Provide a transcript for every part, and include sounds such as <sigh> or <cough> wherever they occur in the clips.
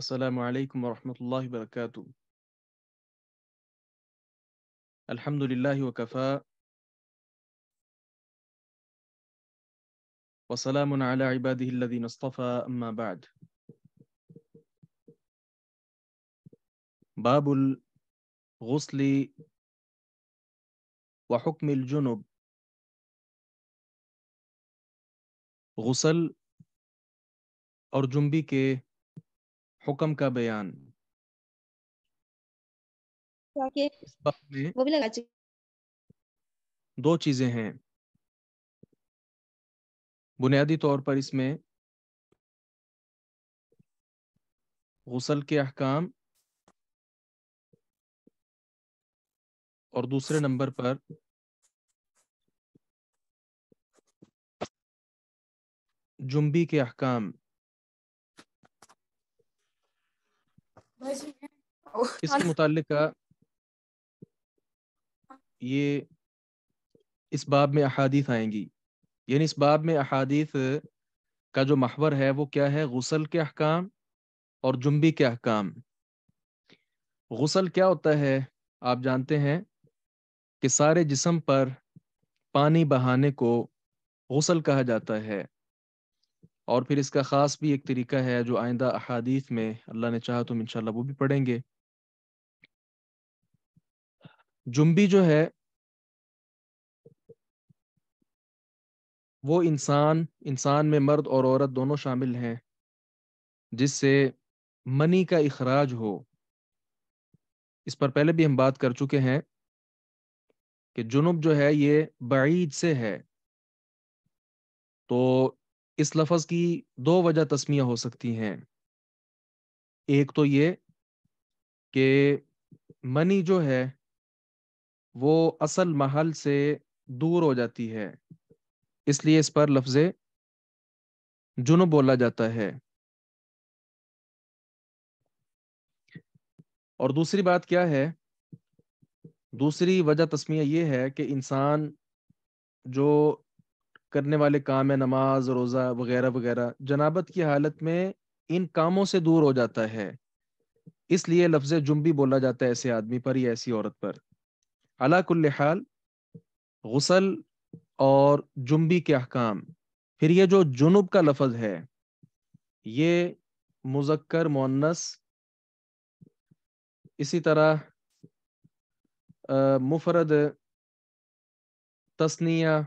السلام عليكم ورحمة الله وبركاته الحمد لله وكفى وسلام على عباده الذين اصطفى أما بعد باب الغسل وحكم الجنب غسل اور جنبی کے हुक्म का बयान तो में वो भी लगा दो चीजें हैं बुनियादी तौर पर इसमें गसल के अहकाम और दूसरे नंबर पर जुम्बी के अहकाम इसके मुतालिक ये इस बाब में अहादीत आएंगी यानी इस बाब में अहादीत का जो महवर है वो क्या है गसल के अहकाम और जुम्बी के अहकाम गसल क्या होता है आप जानते हैं कि सारे जिसम पर पानी बहाने को गसल कहा जाता है और फिर इसका ख़ास भी एक तरीका है जो आइंदा अहादीफ में अल्लाह ने चाहा तो हम इनशाला वो भी पढ़ेंगे जुम्बी जो है वो इंसान इंसान में मर्द और औरत दोनों शामिल हैं जिससे मनी का इखराज हो इस पर पहले भी हम बात कर चुके हैं कि जुनूब जो है ये बईद से है तो इस लफज की दो वजह तस्मिया हो सकती हैं एक तो ये कि मनी जो है वो असल महल से दूर हो जाती है इसलिए इस पर लफ्ज जुन बोला जाता है और दूसरी बात क्या है दूसरी वजह तस्मिया ये है कि इंसान जो करने वाले काम है नमाज रोज़ा वगैरह वगैरह जनाबत की हालत में इन कामों से दूर हो जाता है इसलिए लफ्ज जुम्बी बोला जाता है ऐसे आदमी पर या ऐसी औरत पर अलाकुल्ल हाल गसल और जुम्बी के अहकाम फिर ये जो जुनूब का लफज है ये मुजक्कर मुन्नस इसी तरह आ, मुफरद तस्निया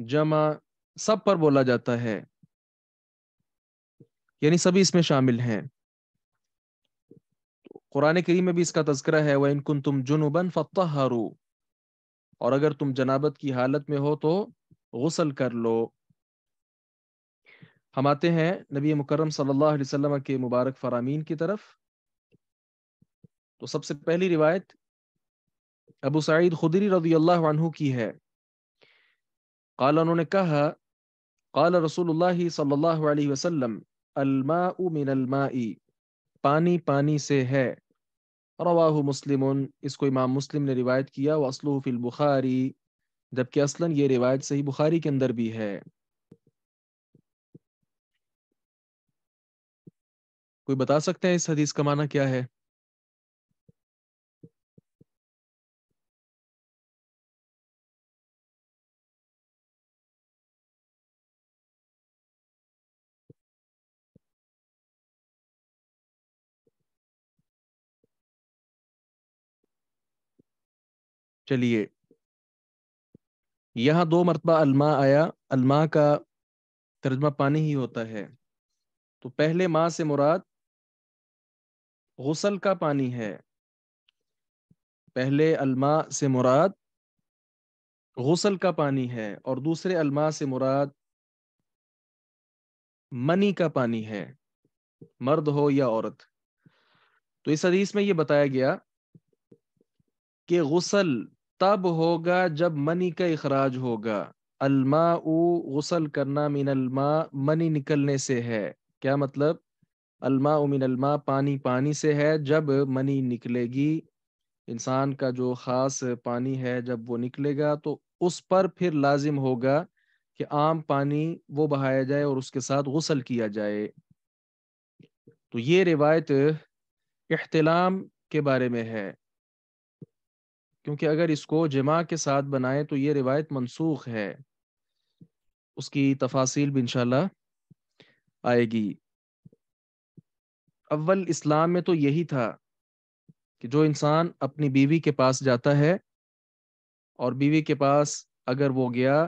जमा सब पर बोला जाता है यानी सभी इसमें शामिल हैं कुरान करीम में भी इसका तस्करा है वह इनकुन तुम जुनूबन फ़तहरू और अगर तुम जनाबत की हालत में हो तो गसल कर लो हम आते हैं नबी मुकरम सल्लल्लाहु अलैहि वसल्लम के मुबारक फरामीन की तरफ तो सबसे पहली रिवायत अबू सईद खुदरी रजी अल्लाह की है काला उन्होंने कहा काला रसूल सल्लल्लाहु अलैहि वसल्लम अलमा मिन अलमाई पानी पानी से है रवाह मुस्लिम इसको इमाम मुस्लिम ने रिवायत किया वसलूफ़िल बुखारी जबकि असल ये रिवायत सही बुखारी के अंदर भी है कोई बता सकते हैं इस हदीस का माना क्या है चलिए यहाँ दो मरतबा अलमा आया अलमा का तर्जमा पानी ही होता है तो पहले माँ से मुराद गसल का पानी है पहले अलमा से मुराद गसल का पानी है और दूसरे अलमा से मुराद मनी का पानी है मर्द हो या औरत तो इस हदीस में ये बताया गया कि गसल तब होगा जब मनी का इखराज होगा अलमा गसल करना मीन अलमा मनी निकलने से है क्या मतलब अलमा उमिन अलमा पानी पानी से है जब मनी निकलेगी इंसान का जो ख़ास पानी है जब वो निकलेगा तो उस पर फिर लाजिम होगा कि आम पानी वो बहाया जाए और उसके साथ गसल किया जाए तो ये रिवायत अहतलाम के बारे में है क्योंकि अगर इसको जमा के साथ बनाए तो ये रिवायत मनसूख है उसकी तफासिल भी इनशाला आएगी अव्वल इस्लाम में तो यही था कि जो इंसान अपनी बीवी के पास जाता है और बीवी के पास अगर वो गया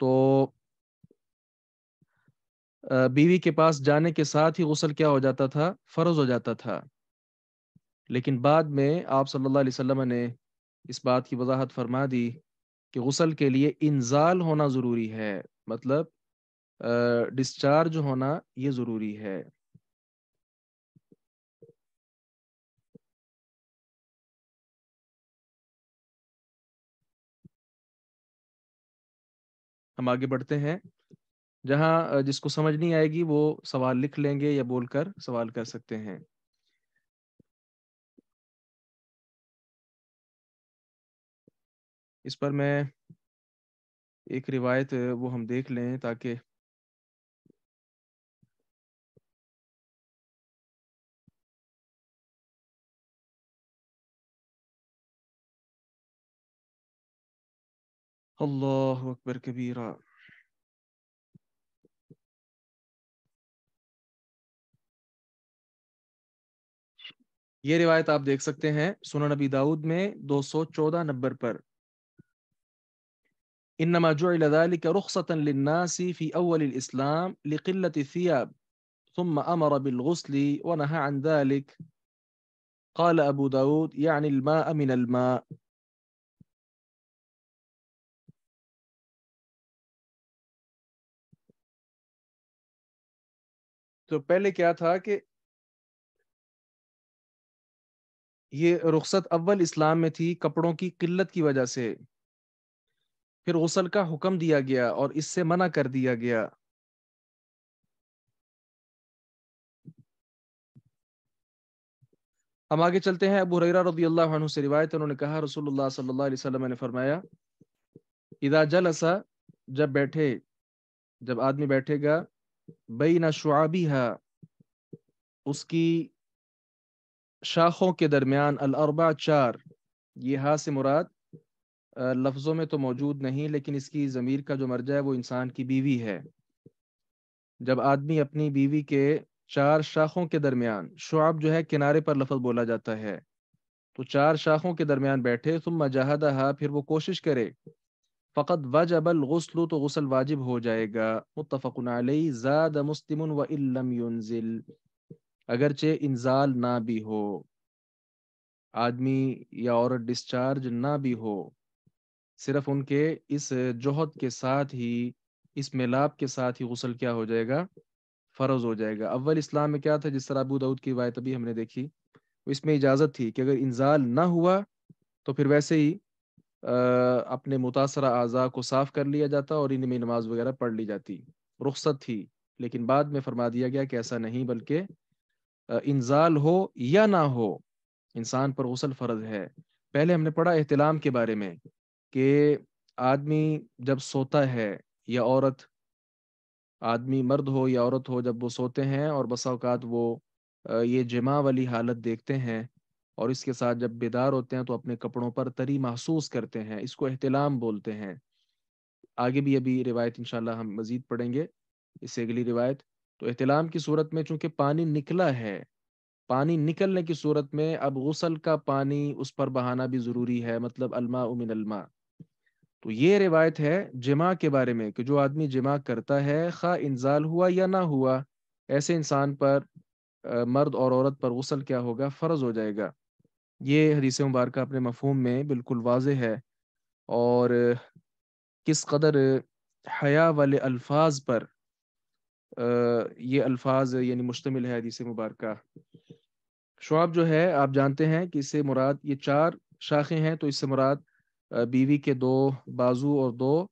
तो बीवी के पास जाने के साथ ही गसल क्या हो जाता था फ़र्ज हो जाता था लेकिन बाद में आप सल्लल्लाहु अलैहि वसल्लम ने इस बात की वजाहत फरमा दी कि गसल के लिए इंजाल होना ज़रूरी है मतलब डिस्चार्ज होना ये ज़रूरी है हम आगे बढ़ते हैं जहां जिसको समझ नहीं आएगी वो सवाल लिख लेंगे या बोलकर सवाल कर सकते हैं इस पर मैं एक रिवायत वो हम देख लें ताकि अल्लाह अकबर कबीरा ये रिवायत आप देख सकते हैं सुनन नबी दाऊद में 214 नंबर पर إنما جعل ذلك رخصة للناس في أول الإسلام لقلة الثياب ثم أمر بالغسل ونهى عن ذلك قال أبو داود يعني الماء من الماء تو پہلے کیا تھا کہ یہ رخصت اول اسلام میں تھی کپڑوں کی قلت کی وجہ سے फिर ओसल का हुक्म दिया गया और इससे मना कर दिया गया हम आगे चलते हैं अबू हुरैरा रबी अल्लाह से रिवायत उन्होंने कहा रसूलुल्लाह सल्लल्लाहु अलैहि वसल्लम ने फरमाया इदा जलसा जब बैठे जब आदमी बैठेगा बैना शुआबी उसकी शाखों के दरमियान अरबा चार ये हा से मुराद लफ्ज़ों में तो मौजूद नहीं लेकिन इसकी ज़मीर का जो मर्जा है वो इंसान की बीवी है जब आदमी अपनी बीवी के चार शाखों के दरमियान शुआब जो है किनारे पर लफज बोला जाता है तो चार शाखों के दरमियान बैठे तुम मजाहदा फिर वो कोशिश करे फ़कत वजबल गसलू तो गसल वाजिब हो जाएगा मुतफ़न जाद मुस्लिम व अगरचे इंजाल ना भी हो आदमी या औरत डिस्चार्ज ना भी हो सिर्फ उनके इस जोहद के साथ ही इस मेलाप के साथ ही गसल क्या हो जाएगा फ़र्ज हो जाएगा अव्वल इस्लाम में क्या था जिस तरह अबू दाऊद की रिवायत अभी हमने देखी इसमें इजाज़त थी कि अगर इंजाल ना हुआ तो फिर वैसे ही आ, अपने मुतासर अज़ा को साफ़ कर लिया जाता और इनमें नमाज वगैरह पढ़ ली जाती रुख्सत थी लेकिन बाद में फरमा दिया गया कि ऐसा नहीं बल्कि इंजाल हो या ना हो इंसान पर गसल फ़र्ज है पहले हमने पढ़ा एहतलाम के बारे में कि आदमी जब सोता है या औरत आदमी मर्द हो या औरत हो जब वो सोते हैं और बस अवकात वो ये जमा वाली हालत देखते हैं और इसके साथ जब बेदार होते हैं तो अपने कपड़ों पर तरी महसूस करते हैं इसको अहतलाम बोलते हैं आगे भी अभी रिवायत इंशाल्लाह हम मज़ीद पढ़ेंगे इससे अगली रिवायत तो अहतलाम की सूरत में चूंकि पानी निकला है पानी निकलने की सूरत में अब गसल का पानी उस पर बहाना भी ज़रूरी है मतलब अलमा उमिन अलमा तो ये रिवायत है जमा के बारे में कि जो आदमी जमा करता है खा इंजाल हुआ या ना हुआ ऐसे इंसान पर आ, मर्द और औरत पर गसल क्या होगा फ़र्ज हो जाएगा ये हदीस मुबारक अपने मफहम में बिल्कुल वाज है और किस कदर हया वाले अल्फाज पर आ, ये अल्फाज यानी मुश्तमिल है हदीस मुबारक शुआब जो है आप जानते हैं कि इससे मुराद ये चार शाखें हैं तो इससे मुराद बीवी के दो बाजू और दो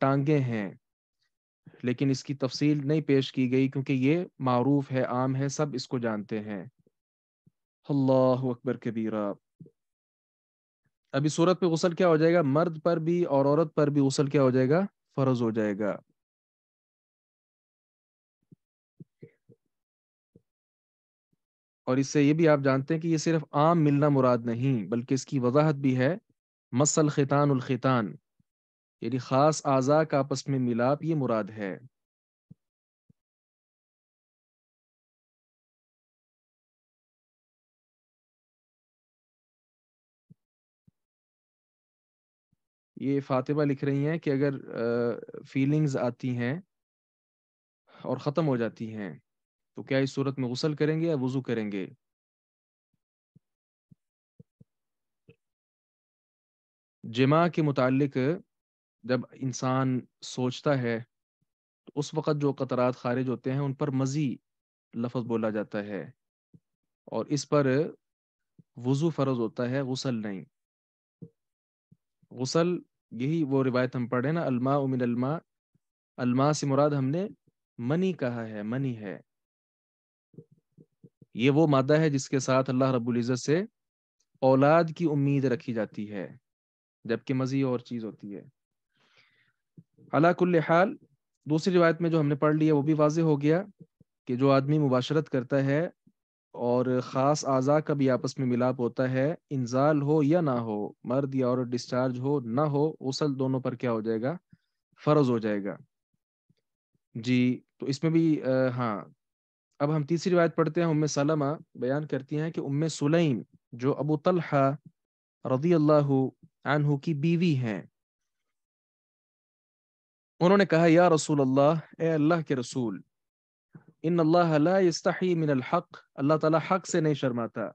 टांगे हैं लेकिन इसकी तफसील नहीं पेश की गई क्योंकि ये मारूफ है आम है सब इसको जानते हैं अल्लाह अकबर कबीरा अभी सूरत पे गसल क्या हो जाएगा मर्द पर भी और औरत पर भी गसल क्या हो जाएगा फर्ज हो जाएगा और इससे ये भी आप जानते हैं कि ये सिर्फ आम मिलना मुराद नहीं बल्कि इसकी वजाहत भी है मसल ख़ितान उलख़ितान यानी ख़ास आज़ा का आपस में मिलाप ये मुराद है ये फातिमा लिख रही हैं कि अगर फीलिंग्स आती हैं और ख़त्म हो जाती हैं तो क्या इस सूरत में गसल करेंगे या वज़ू करेंगे जमा के मुतालिक जब इंसान सोचता है तो उस वक़्त जो कतरात खारिज होते हैं उन पर मज़ी लफज बोला जाता है और इस पर वज़ू फ़र्ज होता है गसल नहीं गसल यही वो रिवायत हम पढ़े ना अलमा उमिन अलमा अलमा से मुराद हमने मनी कहा है मनी है ये वो मादा है जिसके साथ अल्लाह रबुल्ज़त से औलाद की उम्मीद रखी जाती है जबकि मजी और चीज़ होती है हलाकुल्ल हाल दूसरी रिवायत में जो हमने पढ़ लिया वो भी वाज हो गया कि जो आदमी मुबाशरत करता है और ख़ास आजा का भी आपस में मिलाप होता है इंजाल हो या ना हो मर्द या और डिस्चार्ज हो ना हो उसल दोनों पर क्या हो जाएगा फ़र्ज हो जाएगा जी तो इसमें भी आ, हाँ अब हम तीसरी रिवायत पढ़ते हैं उम सलमा बयान करती हैं कि उम सुलेम जो अबू तलहा रदी अल्लाह अनहु की बीवी हैं उन्होंने कहा या रसूल अल्लाह ए अल्लाह के रसूल इन अल्लाह यस्तही मिन अल हक अल्लाह ताला हक से नहीं शर्माता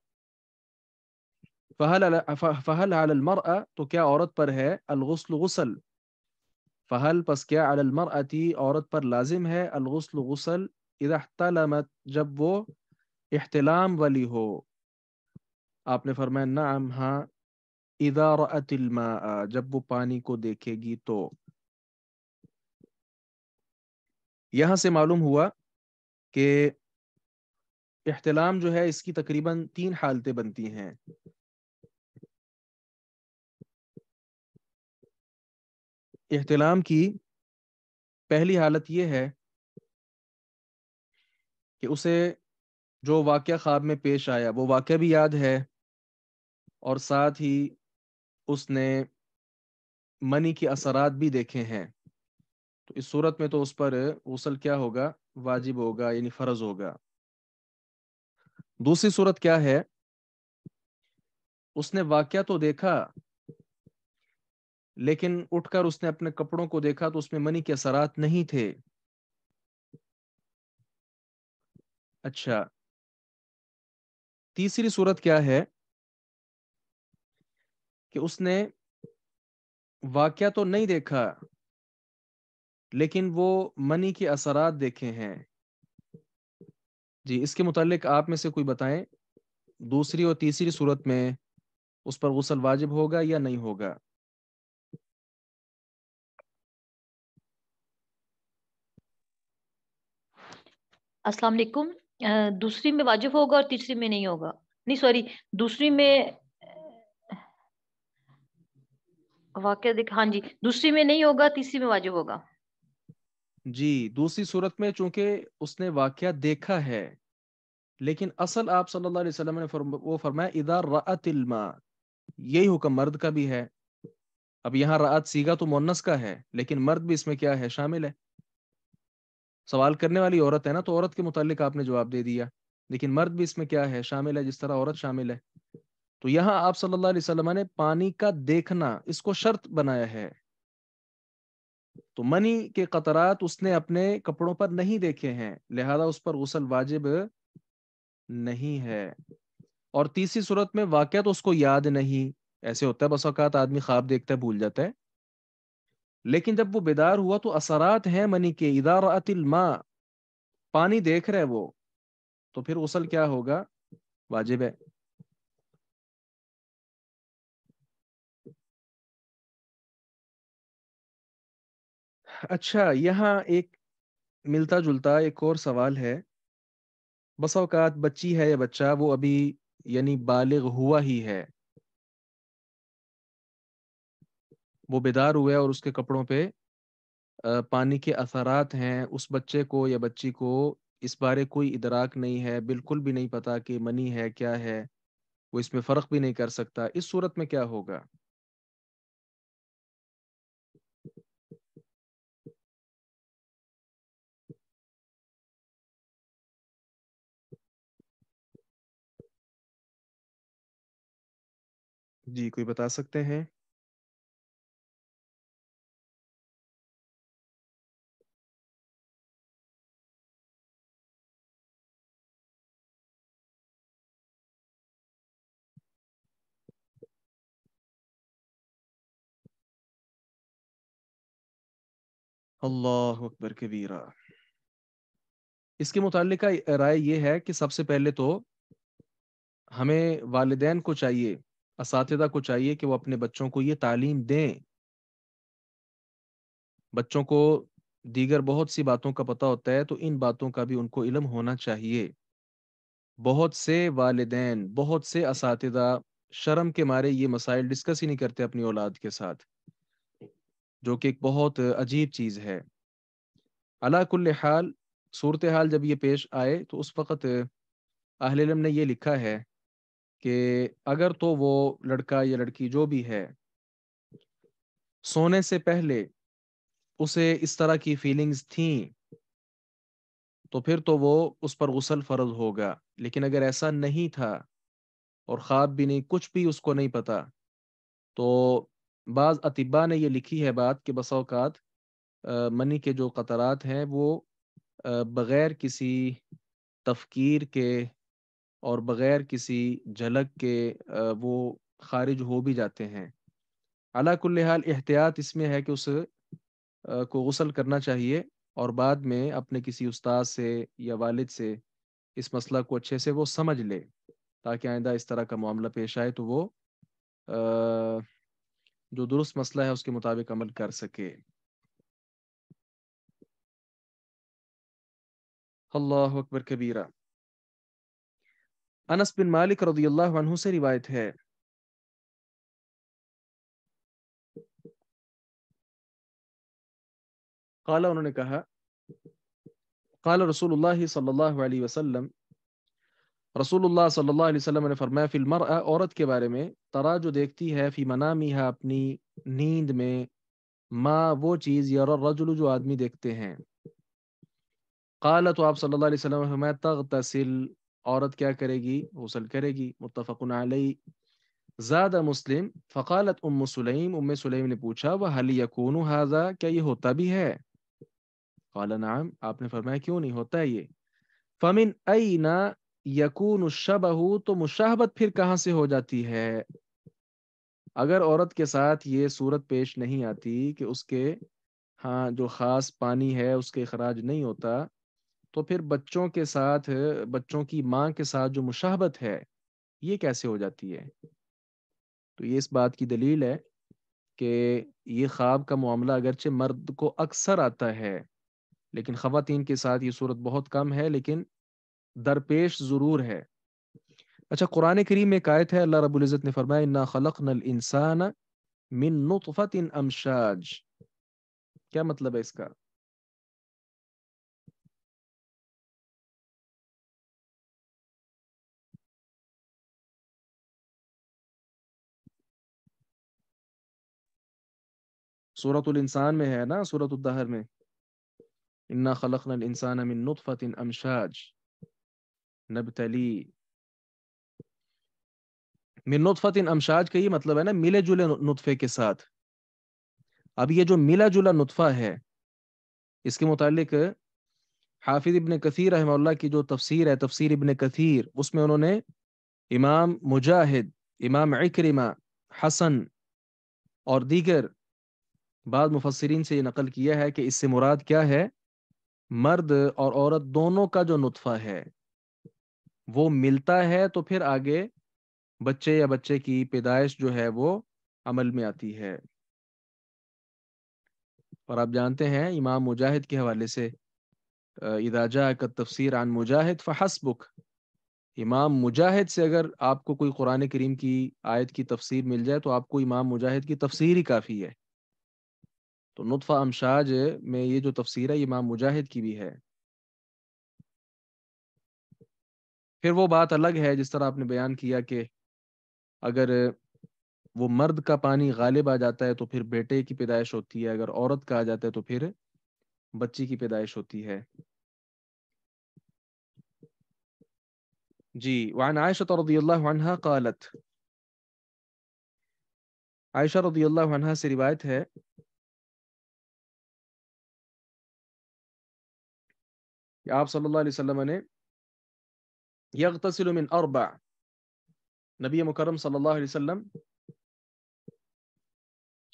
फ़हल फ़हल अल मरअ तो क्या औरत पर है अल गुस्ल गसल फ़हल पस क्या अल अलमर अति औरत पर लाजिम है अल गुस्ल गसल इहतलमत जब वो इहतलाम वाली हो आपने फरमाया नाम हाँ इदारा जब वो पानी को देखेगी तो यहां से मालूम हुआ कि इहतलाम जो है इसकी तकरीबन तीन हालतें बनती हैं इहतलाम की पहली हालत यह है कि उसे जो वाक़ ख्वाब में पेश आया वो वाक़ भी याद है और साथ ही उसने मनी के असरात भी देखे हैं तो इस सूरत में तो उस पर गसल क्या होगा वाजिब होगा यानी फर्ज होगा दूसरी सूरत क्या है उसने वाक्य तो देखा लेकिन उठकर उसने अपने कपड़ों को देखा तो उसमें मनी के असरात नहीं थे अच्छा तीसरी सूरत क्या है कि उसने वाक्य तो नहीं देखा लेकिन वो मनी के असरात देखे हैं जी इसके मुतालिक आप में से कोई बताएं दूसरी और तीसरी सूरत में उस पर गसल वाजिब होगा या नहीं होगा असलाकुम दूसरी में वाजिब होगा और तीसरी में नहीं होगा नहीं सॉरी दूसरी में वाक्य दिख हाँ जी दूसरी में नहीं होगा तीसरी में वाजिब होगा जी दूसरी सूरत में चूंकि उसने वाक्य देखा है लेकिन असल आप सल्लल्लाहु अलैहि वसल्लम ने फर्म, वो फरमाया रात इल्मा यही हुक्म मर्द का भी है अब यहाँ रात सीगा तो मोनस का है लेकिन मर्द भी इसमें क्या है शामिल है सवाल करने वाली औरत है ना तो औरत के मुतालिक आपने जवाब दे दिया लेकिन मर्द भी इसमें क्या है शामिल है जिस तरह औरत शामिल है तो यहां आप सल्लल्लाहु अलैहि वसल्लम ने पानी का देखना इसको शर्त बनाया है तो मनी के कतरात उसने अपने कपड़ों पर नहीं देखे हैं लिहाजा उस पर गसल वाजिब नहीं है और तीसरी सूरत में वाक़ तो उसको याद नहीं ऐसे होता है बस अवकात आदमी ख्वाब देखता है भूल जाता है लेकिन जब वो बेदार हुआ तो असरात हैं मनी के इदारातिल पानी देख रहे वो तो फिर उसल क्या होगा वाजिब है अच्छा यहाँ एक मिलता जुलता एक और सवाल है बस अवकात बच्ची है या बच्चा वो अभी यानी बालिग हुआ ही है वो बेदार हुआ है और उसके कपड़ों पे पानी के असरात हैं उस बच्चे को या बच्ची को इस बारे कोई इदराक नहीं है बिल्कुल भी नहीं पता कि मनी है क्या है वो इसमें फ़र्क भी नहीं कर सकता इस सूरत में क्या होगा जी कोई बता सकते हैं अल्लाह अकबर कबीरा इसके मुताल राय ये है कि सबसे पहले तो हमें वालदेन को चाहिए इस को चाहिए कि वो अपने बच्चों को ये तालीम दें बच्चों को दीगर बहुत सी बातों का पता होता है तो इन बातों का भी उनको इलम होना चाहिए बहुत से वालदेन बहुत से इस शर्म के मारे ये मसाइल डिस्कस ही नहीं करते अपनी औलाद के साथ जो कि एक बहुत अजीब चीज़ है अलाकुल्ल हाल सूरत हाल जब ये पेश आए तो उस वक़्त अहलम ने ये लिखा है कि अगर तो वो लड़का या लड़की जो भी है सोने से पहले उसे इस तरह की फीलिंग्स थी तो फिर तो वो उस पर गुसल फर्ज होगा लेकिन अगर ऐसा नहीं था और ख्वाब भी नहीं कुछ भी उसको नहीं पता तो बाज़ अतिबा ने ये लिखी है बात कि बसाओकात मनी के जो क़तरात हैं वो बग़ैर किसी तफकीर के और बगैर किसी झलक के वो खारिज हो भी जाते हैं अलाकुल हाल एहतियात इसमें है कि उस को गसल करना चाहिए और बाद में अपने किसी उस्ताद से या वालिद से इस मसला को अच्छे से वो समझ ले ताकि आइंदा इस तरह का मामला पेश आए तो वो जो दुरुस्त मसला है उसके मुताबिक अमल कर सके अल्लाह अकबर कबीरा अनस बिन मालिक रजील्ला से रिवायत है काला उन्होंने कहा काला रसूल सल्लल्लाहु अलैहि वसल्लम रसूलुल्लाह सल्लल्लाहु अलैहि वसल्लम ने फरमाया फिल मरअ औरत के बारे में तरा जो देखती है फी मनामी है अपनी नींद में माँ वो चीज़ यार रजुल जो आदमी देखते हैं काला तो आप सल्लल्लाहु अलैहि वसल्लम तग तसिल औरत क्या करेगी गसल करेगी मुतफ़न आलई ज़्यादा मुस्लिम फ़कालत उम सलीम उम सलीम ने पूछा वह हल यकून हाजा क्या ये होता भी है कौला नाम आपने फरमाया क्यों नहीं होता ये फमिन अई ना यकून शबहू तो मुशाहबत फिर कहाँ से हो जाती है अगर औरत के साथ ये सूरत पेश नहीं आती कि उसके हाँ जो ख़ास पानी है उसके अखराज नहीं होता तो फिर बच्चों के साथ बच्चों की माँ के साथ जो मुशाहबत है ये कैसे हो जाती है तो ये इस बात की दलील है कि ये ख्वाब का मामला अगरचे मर्द को अक्सर आता है लेकिन खातन के साथ ये सूरत बहुत कम है लेकिन दरपेश ज़रूर है अच्छा कुरान करीम में कायत है अल्लाह रबुल्ज़त ने फरमाया इन्ना खलक नल इंसान मिन नुतफ़त अमशाज क्या मतलब है इसका सूरतुल इंसान में है ना सूरतुद्दहर में इन्ना खलकन इंसान मिन नुतफ़तिन अमशाज नबतली मिन नुतफ़तिन अमशाज का ये मतलब है ना मिले जुले नुतफ़े के साथ अब ये जो मिला जुला नुतफ़ा है इसके मुतालिक हाफिज इबन कथीर रहमल्ला की जो तफसीर है तफसीर इबन कथीर उसमें उन्होंने इमाम मुजाहिद इमाम इक्रिमा हसन और दीगर बाद मुफसरीन से ये नकल किया है कि इससे मुराद क्या है मर्द और औरत दोनों का जो नुतफ़ा है वो मिलता है तो फिर आगे बच्चे या बच्चे की पैदाइश जो है वो अमल में आती है और आप जानते हैं इमाम मुजाहिद के हवाले से इदाजा का तफसर आन मुजाहिद बुक इमाम मुजाहिद से अगर आपको कोई कुरान करीम की आयत की तफसीर मिल जाए तो आपको इमाम मुजाहिद की तफसीर ही काफ़ी है तो नुतफ़ा अमशाज में ये जो तफसीर है इमाम मुजाहिद की भी है फिर वो बात अलग है जिस तरह आपने बयान किया कि अगर वो मर्द का पानी गालिब आ जाता है तो फिर बेटे की पैदाइश होती है अगर औरत का आ जाता है तो फिर बच्ची की पैदाइश होती है जी वन आयशा तो रदील्ला कालत आयशा रदील्ला से रिवायत है कि आप सल्लल्लाहु अलैहि वसल्लम ने यगतसिल मिन अरबा नबी मुकरम सल्लल्लाहु अलैहि वसल्लम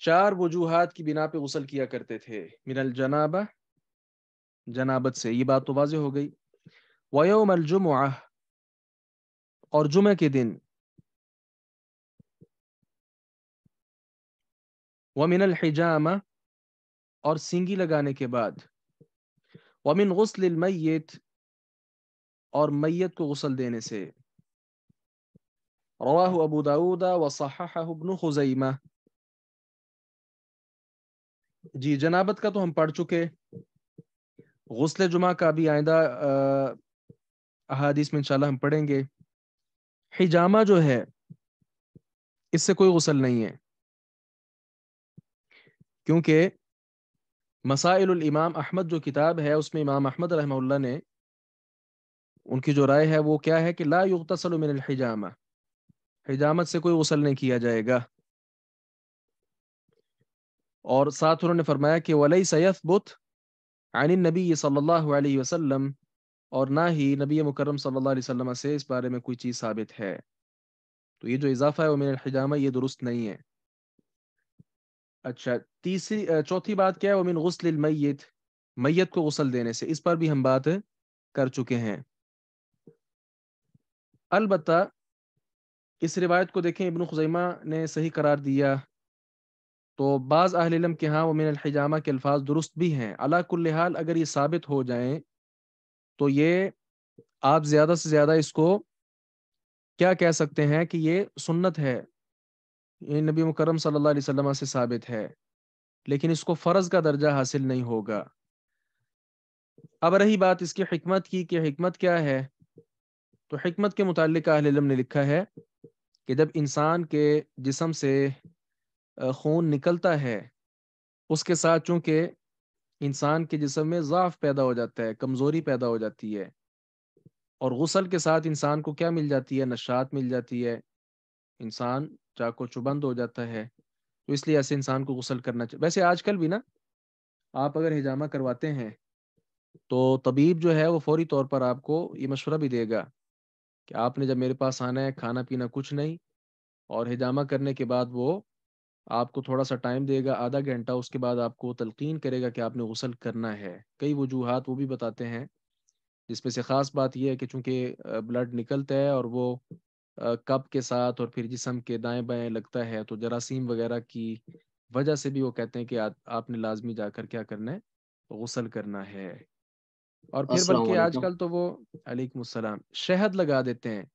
चार वजूहत की बिना पे गुसल किया करते थे मिनल जनाबा जनाबत से ये बात तो वाजे हो गई वयोम अलजुमा और जुमे के दिन वमिनल हिजामा और सिंगी लगाने के बाद वमिन गसल मैत और मैत को गसल देने से रवाह अबू दाऊदा वसाहबन खुजैमा जी जनाबत का तो हम पढ़ चुके गसल जुमा का भी आइंदा अहादीस में इंशाल्लाह हम पढ़ेंगे हिजामा जो है इससे कोई गसल नहीं है क्योंकि मसाइल इमाम अहमद जो किताब है उसमें इमाम अहमद रहमल्ला ने उनकी जो राय है वो क्या है कि ला युगतसल मिन हिजामा हिजामत से कोई गसल नहीं किया जाएगा और साथ उन्होंने फरमाया कि वलई सैफ बुत आन नबी सल्लल्लाहु अलैहि वसल्लम और ना ही नबी मुकरम सल्लल्लाहु अलैहि वसल्लम से इस बारे में कोई चीज़ साबित है तो ये जो इजाफा है वो मेरा हिजामा ये दुरुस्त नहीं है अच्छा तीसरी चौथी बात क्या है वमिन गसल मैत को गसल देने से इस पर भी हम बात कर चुके हैं अलबत् इस रिवायत को देखें इबन खुजैमा ने सही करार दिया तो बाज़ अहलम के यहाँ वमिन अलहजामा के अल्फाज दुरुस्त भी हैं अलाकुल्हाल अगर ये साबित हो जाएं तो ये आप ज़्यादा से ज़्यादा इसको क्या कह सकते हैं कि ये सुन्नत है ये नबी मुकरम सल्लल्लाहु अलैहि वसल्लम से साबित है लेकिन इसको फ़र्ज़ का दर्जा हासिल नहीं होगा अब रही बात इसकी हमत की कि हमत क्या है तो हमत के मुतल आलम ने लिखा है कि जब इंसान के जिसम से खून निकलता है उसके साथ चूंकि इंसान के जिसम में ज़ाफ़ पैदा हो जाता है कमज़ोरी पैदा हो जाती है और गसल के साथ इंसान को क्या मिल जाती है नशात मिल जाती है इंसान चाको बंद हो जाता है तो इसलिए ऐसे इंसान को गसल करना चाहिए वैसे आजकल भी ना आप अगर हिजामा करवाते हैं तो तबीब जो है वो फौरी तौर पर आपको ये मशवरा भी देगा कि आपने जब मेरे पास आना है खाना पीना कुछ नहीं और हिजामा करने के बाद वो आपको थोड़ा सा टाइम देगा आधा घंटा उसके बाद आपको तलकिन करेगा कि आपने गसल करना है कई वजूहत वो भी बताते हैं जिसमें से ख़ास बात यह है कि चूँकि ब्लड निकलता है और वो कप के साथ और फिर जिसम के दाएं बाएं लगता है तो जरासीम वगैरह की वजह से भी वो कहते हैं कि आ, आपने लाजमी जाकर क्या करना है गसल करना है और फिर बल्कि आजकल तो वो वालेकुम शहद लगा देते हैं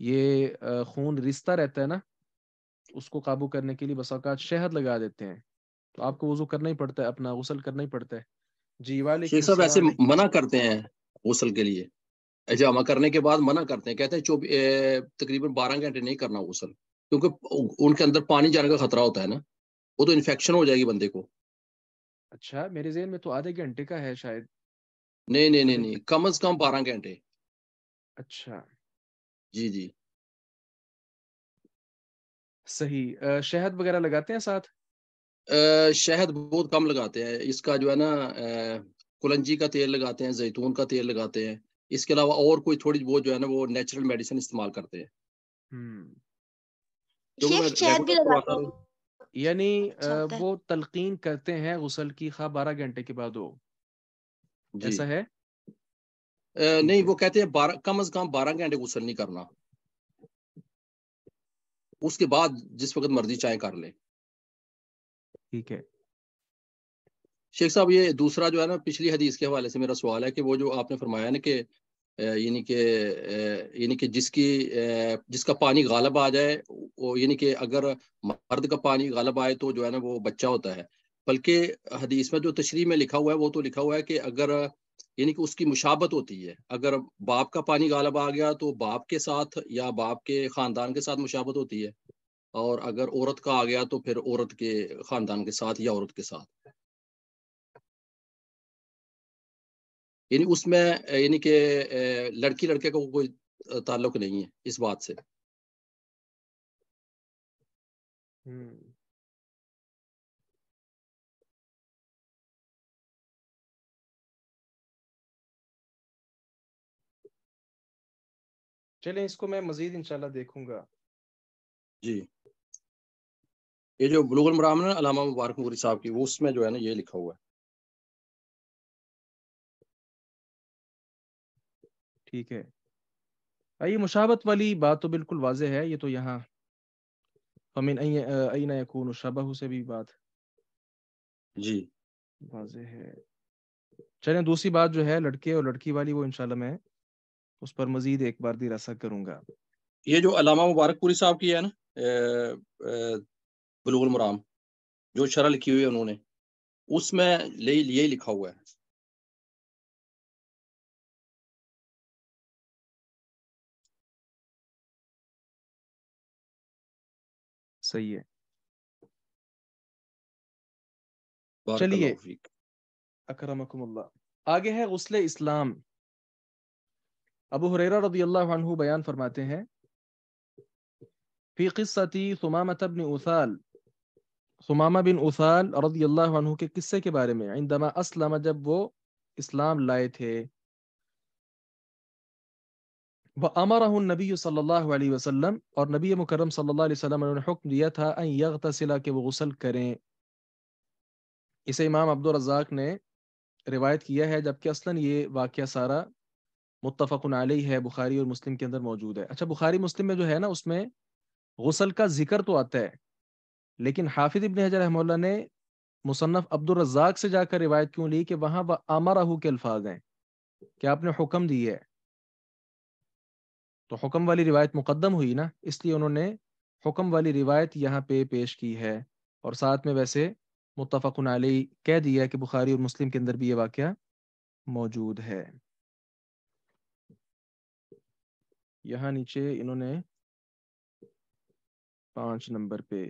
ये खून रिश्ता रहता है ना उसको काबू करने के लिए बस अवकात शहद लगा देते हैं तो आपको वजू करना ही पड़ता है अपना गसल करना ही पड़ता है जी वाले ऐसे मना करते हैं गसल के लिए जमा करने के बाद मना करते हैं कहते हैं चौबीस तकरीबन बारह घंटे नहीं करना गसल क्योंकि उनके अंदर पानी जाने का खतरा होता है ना वो तो इन्फेक्शन हो जाएगी बंदे को अच्छा मेरे जेन में तो आधे घंटे का है शायद नहीं नहीं नहीं नहीं कम अज कम बारह घंटे अच्छा जी जी सही शहद वगैरह लगाते हैं साथ शहद बहुत कम लगाते हैं इसका जो है ना कुलंजी का तेल लगाते हैं जैतून का तेल लगाते हैं इसके अलावा और कोई थोड़ी वो जो है ना वो नेचुरल मेडिसिन इस्तेमाल करते हैं हम्म। तो यानी अच्छा, वो तलकीन करते हैं गुसल की खा बारह घंटे के बाद वो जैसा है आ, नहीं वो कहते हैं बारह कम अज कम बारह घंटे गुसल नहीं करना उसके बाद जिस वक्त मर्जी चाहे कर ले ठीक है शेख साहब ये दूसरा जो है ना पिछली हदीस के हवाले से मेरा सवाल है कि वो जो आपने फरमाया ना कि यानी कि यानी कि जिसकी जिसका पानी गालब आ जाए यानी कि अगर मर्द का पानी गालब आए तो जो है ना वो बच्चा होता है बल्कि हदीस में जो तशरी में लिखा हुआ है वो तो लिखा हुआ है कि अगर यानी कि उसकी मुशाबत होती है अगर बाप का पानी गालब आ गया तो बाप के साथ या बाप के ख़ानदान के साथ मुशाबत होती है और अगर औरत का आ गया तो फिर औरत के ख़ानदान के साथ या औरत के साथ यानी उसमें यानी कि लड़की लड़के का को कोई ताल्लुक नहीं है इस बात से हम्म। चले इसको मैं मजीद इंशाल्लाह देखूंगा जी ये जो बलूगल मुराम है अलामा मुबारक मोरी साहब की वो उसमें जो है ना ये लिखा हुआ है ठीक है ये मुशावत वाली बात तो बिल्कुल वाज है ये तो यहाँ अमीन अन यकून शबह से भी बात जी वाज है चलें दूसरी बात जो है लड़के और लड़की वाली वो इनशाला मैं उस पर मजीद एक बार रसा करूंगा ये जो अलामा मुबारकपुरी साहब की है ना बलूल मराम जो शरह लिखी हुई है उन्होंने उसमें यही लिखा हुआ है सही है चलिए अकरमकुम आगे है गसल इस्लाम अबू हुरैरा बयान फरमाते हैं फी किस्सती सुमामा बिन उसाल सुमामा बिन उसाल रदी अल्लाह के किस्से के बारे में दमा असलम जब वो इस्लाम लाए थे व अमरा नबी सल्लल्लाहु वसल्लम और नबी मुकरम सल्लल्लाहु ने हुक्म दिया था यगतसिला के वो गसल करें इसे इमाम अब्दुलरजाक ने रिवायत किया है जबकि असला ये वाक़ सारा मुतफ़न आलही है बुखारी और मुस्लिम के अंदर मौजूद है अच्छा बुखारी मुस्लिम में जो है ना उसमें गसल का जिक्र तो आता है लेकिन हाफिज इबन हजर रहमल्ला ने मुसनफ़ अब्दुलरजाक से जाकर रिवायत क्यों ली कि वहाँ व आमा के अल्फाज हैं कि आपने हुक्म दी है तो हुक्म वाली रिवायत मुकदम हुई ना इसलिए उन्होंने हुक्म वाली रिवायत यहाँ पे पेश की है और साथ में वैसे मुतफ़न अली कह दिया कि बुखारी और मुस्लिम के अंदर भी ये वाक़ मौजूद है यहाँ नीचे इन्होंने पाँच नंबर पे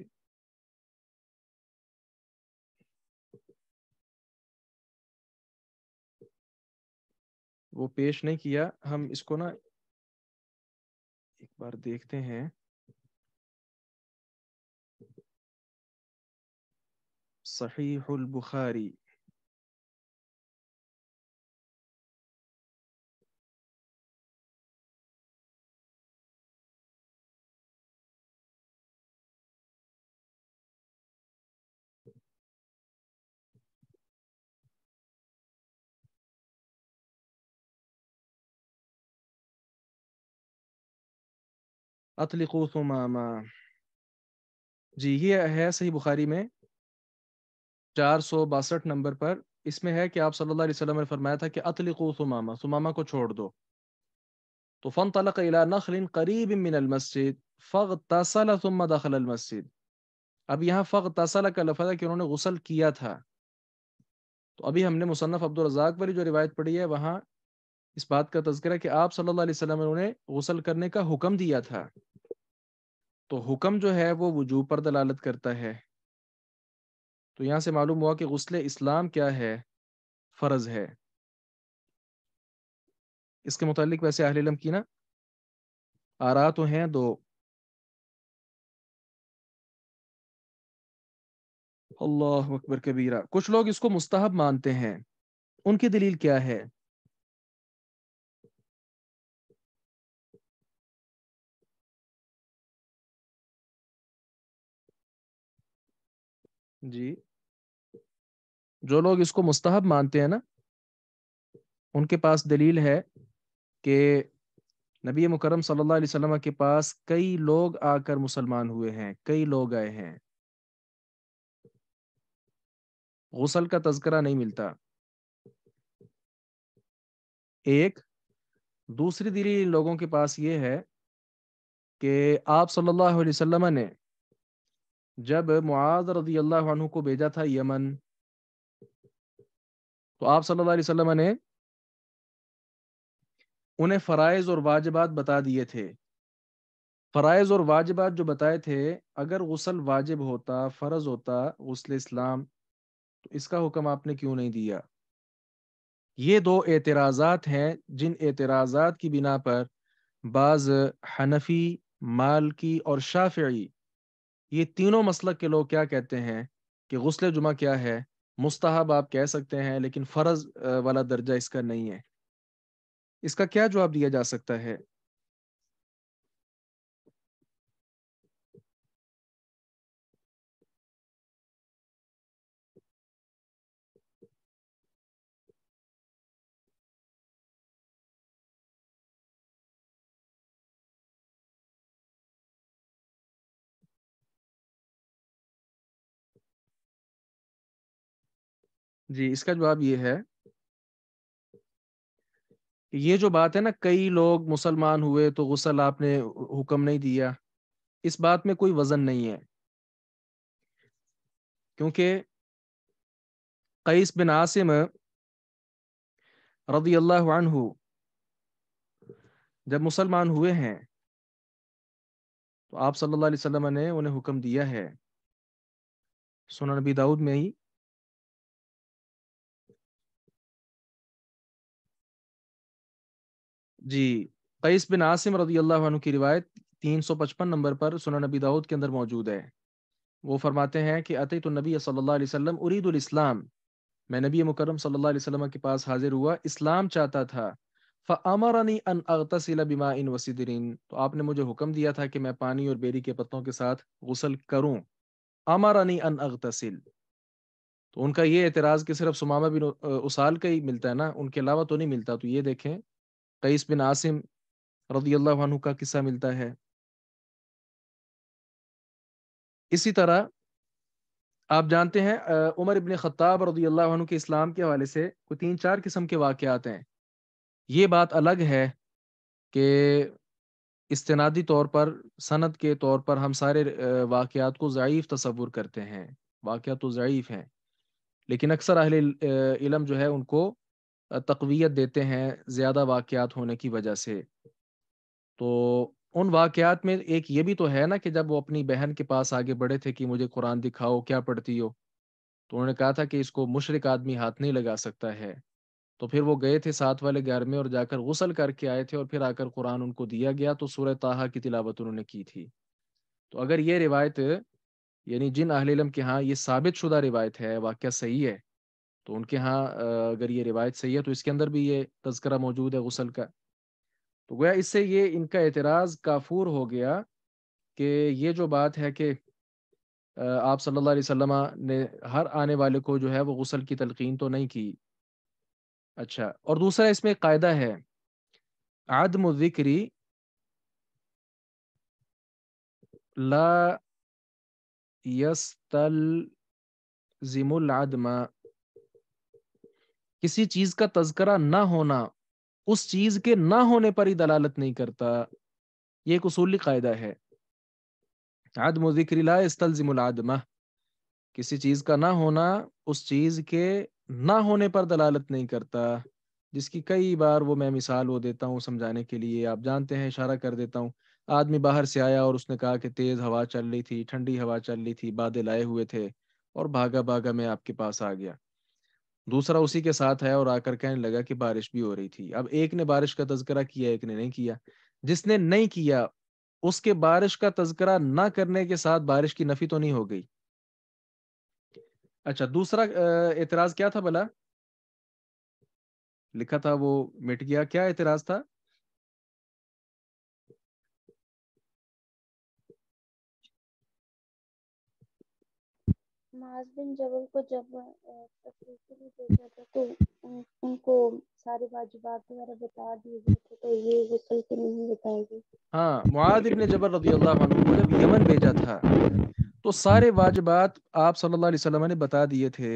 वो पेश नहीं किया हम इसको ना बार देखते हैं सही बुखारी अतलिको सुमामा जी ये है सही बुखारी में चार सौ बासठ नंबर पर इसमें है कि आप सल्लल्लाहु अलैहि वसल्लम ने फरमाया था कि अतलिको सुमामा सुमामा को छोड़ दो तो फ़न तलक इला नखलिन करीब मिन मस्जिद फ़ग तसल दखल मस्जिद अब यहाँ फ़ग तसल का लफा है कि उन्होंने गसल किया था तो अभी हमने मुसनफ़ अब्दुलरजाक वाली जो रिवायत पढ़ी है वहाँ इस बात का तस्करा कि आप सल्लल्लाहु अलैहि वसल्लम ने गसल करने का हुक्म दिया था तो हुक्म जो है वो वजू पर दलालत करता है तो यहाँ से मालूम हुआ कि गसल इस्लाम क्या है फ़र्ज है इसके मुतालिक वैसे अहलम की ना आरा तो हैं दो अल्लाह अकबर कबीरा कुछ लोग इसको मुस्तहब मानते हैं उनकी दलील क्या है जी जो लोग इसको मुस्तहब मानते हैं ना उनके पास दलील है कि नबी मुकरम सल्लल्लाहु अलैहि वसल्लम के पास कई लोग आकर मुसलमान हुए हैं कई लोग आए हैं गसल का तस्करा नहीं मिलता एक दूसरी दलील लोगों के पास ये है कि आप सल्लल्लाहु अलैहि वसल्लम ने जब मुआज रजी अल्लाह को भेजा था यमन तो आप सल्लल्लाहु अलैहि वसल्लम ने उन्हें फ़राइज़ और वाजिबात बता दिए थे फ़राइज़ और वाजिबात जो बताए थे अगर गसल वाजिब होता फ़र्ज़ होता गसल इस्लाम तो इसका हुक्म आपने क्यों नहीं दिया ये दो एतराज़ात हैं जिन एतराज़ात की बिना पर बाज़ हनफी मालकी और शाफ़ी ये तीनों मसलक के लोग क्या कहते हैं कि गसल जुमा क्या है मुस्तहब आप कह सकते हैं लेकिन फ़र्ज वाला दर्जा इसका नहीं है इसका क्या जवाब दिया जा सकता है जी इसका जवाब ये है ये जो बात है ना कई लोग मुसलमान हुए तो गुसल आपने हुक्म नहीं दिया इस बात में कोई वजन नहीं है क्योंकि कईस बिन आसिम रदी अल्लाह जब मुसलमान हुए हैं तो आप सल्लल्लाहु अलैहि वसल्लम ने उन्हें हुक्म दिया है सुन नबी दाऊद में ही जी कईस बिन आसिम रजी अल्लाह की रिवायत 355 नंबर पर सुना नबी दाऊद के अंदर मौजूद है वो फरमाते हैं कि अत तो नबी सल्लल्लाहु अलैहि वसल्लम उरीदुल इस्लाम मैं नबी मुकरम सल्लल्लाहु अलैहि वसल्लम के पास हाजिर हुआ इस्लाम चाहता था फ़ामरनी अन अगतसिला बिमा इन वसीदरीन तो आपने मुझे हुक्म दिया था कि मैं पानी और बेरी के पत्तों के साथ गसल करूँ अमरनी अन अगतसिल तो उनका ये एतराज़ कि सिर्फ सुमामा बिन उसाल का ही मिलता है ना उनके अलावा तो नहीं मिलता तो ये देखें कईस बिन आसिम रदी अल्लाह का किस्सा मिलता है इसी तरह आप जानते हैं उमर इबन ख़त्ताब रदी अल्लाह के इस्लाम के हवाले से कोई तीन चार किस्म के वाकयात हैं ये बात अलग है कि इस्तनादी तौर पर सनत के तौर पर हम सारे वाकयात को ज़यीफ़ तस्वूर करते हैं वाक़ तो ज़यीफ़ हैं लेकिन अक्सर अहिल इलम जो है उनको तकवीत देते हैं ज़्यादा वाकयात होने की वजह से तो उन वाक़ात में एक ये भी तो है ना कि जब वो अपनी बहन के पास आगे बढ़े थे कि मुझे कुरान दिखाओ क्या पढ़ती हो तो उन्होंने कहा था कि इसको मुशरक आदमी हाथ नहीं लगा सकता है तो फिर वो गए थे साथ वाले घर में और जाकर गसल करके आए थे और फिर आकर कुरान उनको दिया गया तो सूर्य ताहा की तिलावत उन्होंने की थी तो अगर ये रिवायत यानी जिन अहिलम के यहाँ ये साबित शुदा रिवायत है वाक़ सही है तो उनके यहाँ अगर ये रिवायत सही है तो इसके अंदर भी ये तस्करा मौजूद है गसल का तो गोया इससे ये इनका एतराज़ काफूर हो गया कि ये जो बात है कि आप सल्लल्लाहु अलैहि वसल्लम ने हर आने वाले को जो है वो गसल की तलकिन तो नहीं की अच्छा और दूसरा इसमें कायदा है आदम जिक्री ला यस्तल जिमुल आदमा किसी चीज का तस्करा ना होना उस चीज के ना होने पर ही दलालत नहीं करता ये एक उसूली कायदा है आदम जिक्रिला आदमा किसी चीज का ना होना उस चीज के ना होने पर दलालत नहीं करता जिसकी कई बार वो मैं मिसाल वो देता हूँ समझाने के लिए आप जानते हैं इशारा कर देता हूँ आदमी बाहर से आया और उसने कहा कि तेज हवा चल रही थी ठंडी हवा चल रही थी बादल आए हुए थे और भागा भागा मैं आपके पास आ गया दूसरा उसी के साथ आया और आकर कहने लगा कि बारिश भी हो रही थी अब एक ने बारिश का तस्करा किया एक ने नहीं किया जिसने नहीं किया उसके बारिश का तस्करा ना करने के साथ बारिश की नफी तो नहीं हो गई अच्छा दूसरा एतराज क्या था भला लिखा था वो मिट गया क्या एतराज था महाजबिन जबल को जब तकलीफ के लिए भेजा था तो उन, उनको सारे वाजिबात वगैरह बता दिए गए थे तो ये गुसल के नहीं बताए गए हाँ मुआद इब्न जबल रजी अल्लाह को जब यमन भेजा था तो सारे वाजिबात आप सल्लल्लाहु अलैहि वसल्लम ने बता दिए थे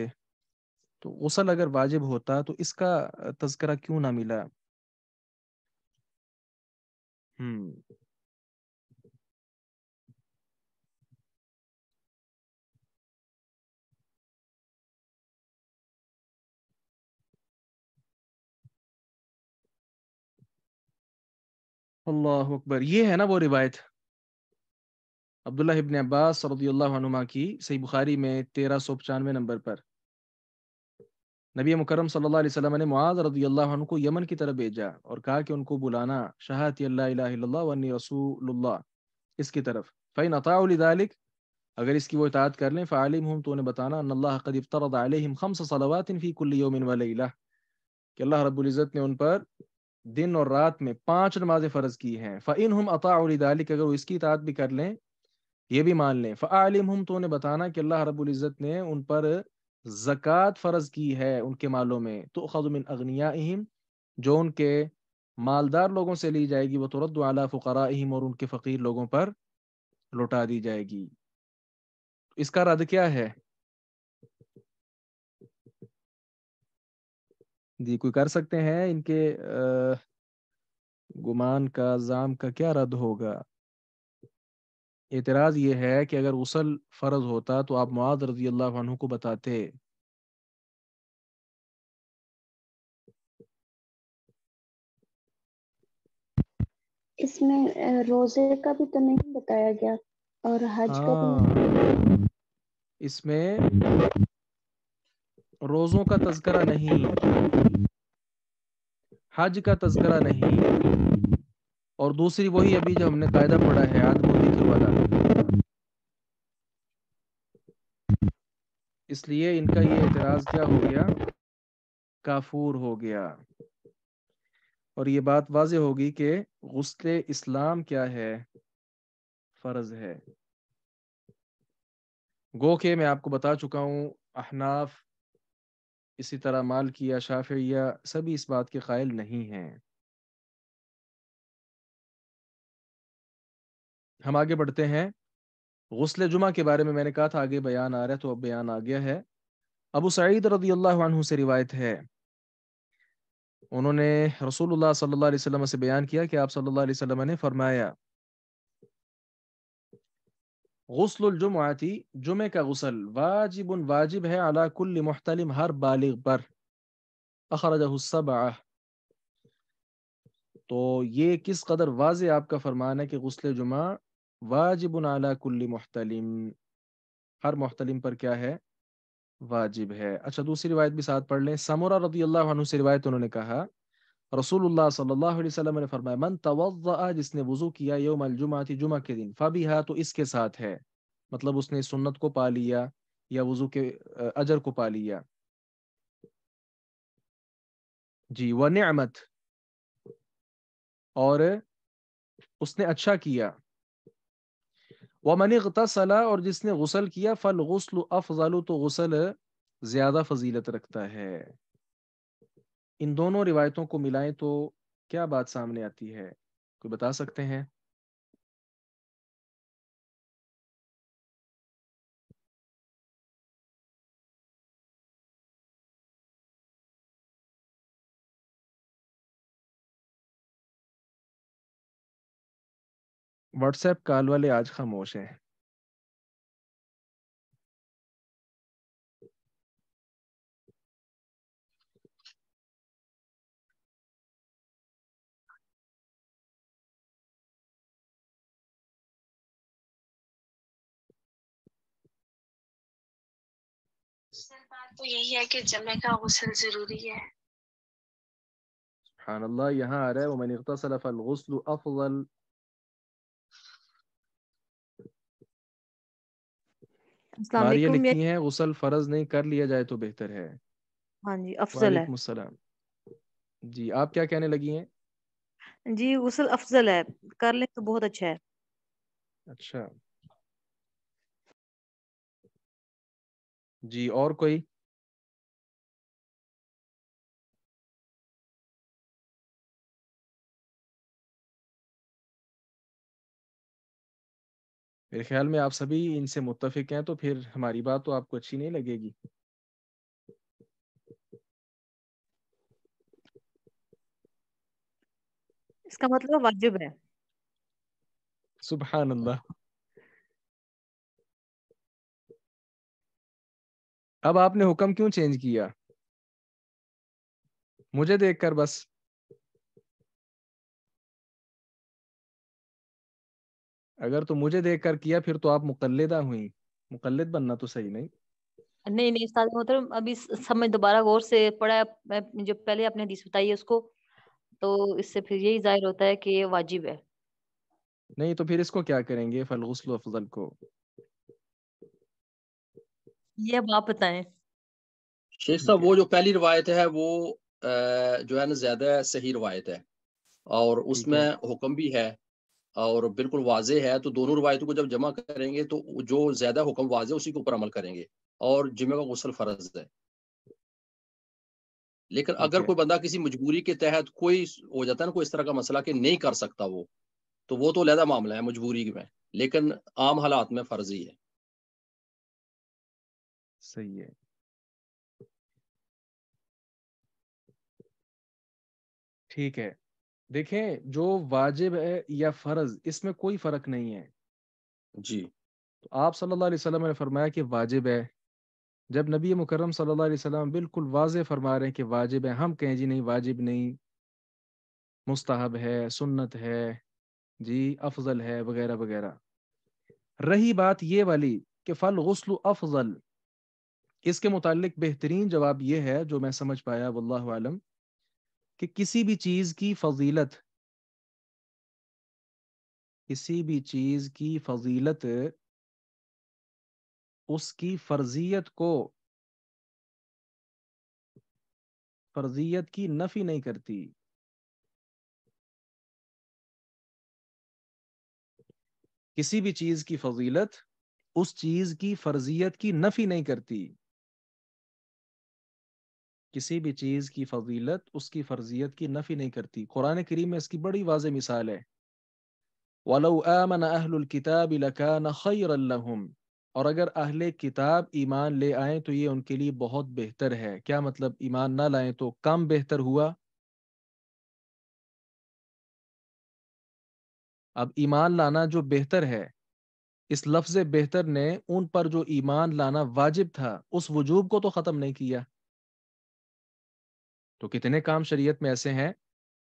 तो गुसल अगर वाजिब होता तो इसका तस्करा क्यों ना मिला हम्म अल्लाह अकबर ये है ना वो रिवायत अब्दुल्लाबन अब्बास रदील्ला की सही बुखारी में तेरह सौ पचानवे नंबर पर नबी मुकरम सल्लल्लाहु अलैहि वसल्लम ने मुआज रदील्ला को यमन की तरफ भेजा और कहा कि उनको बुलाना शहात रसूल इसकी तरफ फ़ैन अतालिक अगर इसकी वो इतात कर लें फ़ालिम हम तो उन्हें बताना अल्लाह कदीफ़तर खम सलावातिन फ़ी कुल्ल वाल कि अल्लाह रबुल्ज़त ने उन पर दिन और रात में पांच नमाजें फ़र्ज की हैं फ़िन हम अतादालिक अगर वो इसकी इतात भी कर लें ये भी मान लें फ़ालिम हम तो उन्हें बताना कि अल्लाह रबुल्ज़त ने उन पर ज़क़़त फ़र्ज़ की है उनके मालों में तो ख़ुमिन अग्निया जो उनके मालदार लोगों से ली जाएगी वह तुरद अला फ़ुकराम और उनके फ़कीर लोगों पर लौटा दी जाएगी इसका रद्द क्या है जी कोई कर सकते हैं इनके गुमान का जाम का क्या रद्द होगा एतराज ये है कि अगर उसल फर्ज होता तो आप मुआद रजी अल्लाह को बताते इसमें रोजे का भी तो नहीं बताया गया और हज का भी हाँ। इसमें रोजों का तस्करा नहीं हज का तस्करा नहीं और दूसरी वही अभी जो हमने कायदा पढ़ा है आदमो दिखर वाला इसलिए इनका ये एतराज क्या हो गया काफूर हो गया और ये बात वाज होगी कि गुस्ल इस्लाम क्या है फर्ज है गो के मैं आपको बता चुका हूं अहनाफ इसी तरह मालकिया शाफिया सभी इस बात के कायल नहीं हैं हम आगे बढ़ते हैं गसल जुमा के बारे में मैंने कहा था आगे बयान आ रहा है तो अब बयान आ गया है अबू सईद रदी अल्लाह से रिवायत है उन्होंने रसूलुल्लाह सल्लल्लाहु अलैहि वसल्लम से बयान किया कि आप सल्लल्लाहु अलैहि वसल्लम ने फरमाया गसलजुमआती जुमे का गसल वाजिब वाजिब है अला कुल मुहतलिम हर बालिग पर अखरजहसबा तो ये किस कदर वाज आपका फरमान है कि गसल जुमा वाजिब अला कुल मुहतलिम हर मुहतलिम पर क्या है वाजिब है अच्छा दूसरी रिवायत भी साथ पढ़ लें समोरा रदी अल्लाह से रिवायत उन्होंने कहा रसूलुल्लाह सल्लल्लाहु अलैहि वसल्लम ने फरमाया मन तवज़ा जिसने वुजू किया यौम अलजुमाती जुमा के दिन फबिहा तो इसके साथ है मतलब उसने सुन्नत को पा लिया या वुजू के अजर को पा लिया जी व नमत और उसने अच्छा किया व मनिकता सला और जिसने गसल किया फल गसल अफजल तो गसल ज्यादा फजीलत रखता है इन दोनों रिवायतों को मिलाएं तो क्या बात सामने आती है कोई बता सकते हैं व्हाट्सएप कॉल वाले आज खामोश हैं अल्लाह तो यहाँ आ रहा है वमन इग़्तसल फ़ल मारिया लिखी है गुसल फर्ज नहीं कर लिया जाए तो बेहतर है हाँ जी अफजल है जी आप क्या कहने लगी हैं जी गुसल अफजल है कर ले तो बहुत अच्छा है अच्छा जी और कोई मेरे ख्याल में आप सभी इनसे मुत्तफिक हैं तो फिर हमारी बात तो आपको अच्छी नहीं लगेगी इसका मतलब वाजिब है सुबह अल्लाह अब आपने हुक्म क्यों चेंज किया मुझे देखकर बस अगर तो मुझे देखकर किया फिर तो आप मुकलदा हुई मुकलद बनना तो सही नहीं नहीं नहीं साथ मोहतरम मतलब अभी समय दोबारा गौर से पढ़ा मैं जो पहले आपने हदीस बताई है उसको तो इससे फिर यही जाहिर होता है कि ये वाजिब है नहीं तो फिर इसको क्या करेंगे फलगुसल अफजल को ये बात बताएं शेख साहब वो जो पहली रिवायत है वो जो है ना ज्यादा सही रिवायत है और उसमें हुक्म भी है और बिल्कुल वाज है तो दोनों रवायतों को जब जमा करेंगे तो जो ज्यादा हुक्म वाजे उसी के ऊपर अमल करेंगे और जिम्मे का गसल फर्ज है लेकिन अगर कोई बंदा किसी मजबूरी के तहत कोई हो जाता है ना कोई इस तरह का मसला कि नहीं कर सकता वो तो वो तो लहदा मामला है मजबूरी में लेकिन आम हालात में फर्जी है सही है ठीक है देखें जो वाजिब है या फर्ज इसमें कोई फर्क नहीं है जी तो आप सल्लल्लाहु अलैहि वसल्लम ने फरमाया कि वाजिब है जब नबी मुकरम सल्लल्लाहु अलैहि वसल्लम बिल्कुल वाज फरमा रहे हैं कि वाजिब है हम कहें जी नहीं वाजिब नहीं मुस्तहब है सुन्नत है जी अफजल है वगैरह वगैरह रही बात ये वाली कि फल गसल अफजल इसके मुतालिक बेहतरीन जवाब ये है जो मैं समझ पाया वल्लाह आलम कि किसी भी चीज़ की फजीलत किसी भी चीज़ की फजीलत उसकी फर्जियत को फर्जियत की नफी नहीं करती किसी भी चीज़ की फजीलत उस चीज़ की फर्जियत की नफी नहीं करती किसी भी चीज की फजीलत उसकी फर्जियत की नफी नहीं करती कुरान करीम में इसकी बड़ी वाज मिसाल है वलो आमन अहलकिताब लकान और अगर अहले किताब ईमान ले आए तो ये उनके लिए बहुत बेहतर है क्या मतलब ईमान ना लाए तो कम बेहतर हुआ अब ईमान लाना जो बेहतर है इस लफ्ज बेहतर ने उन पर जो ईमान लाना वाजिब था उस वजूब को तो ख़त्म नहीं किया तो कितने काम शरीयत में ऐसे हैं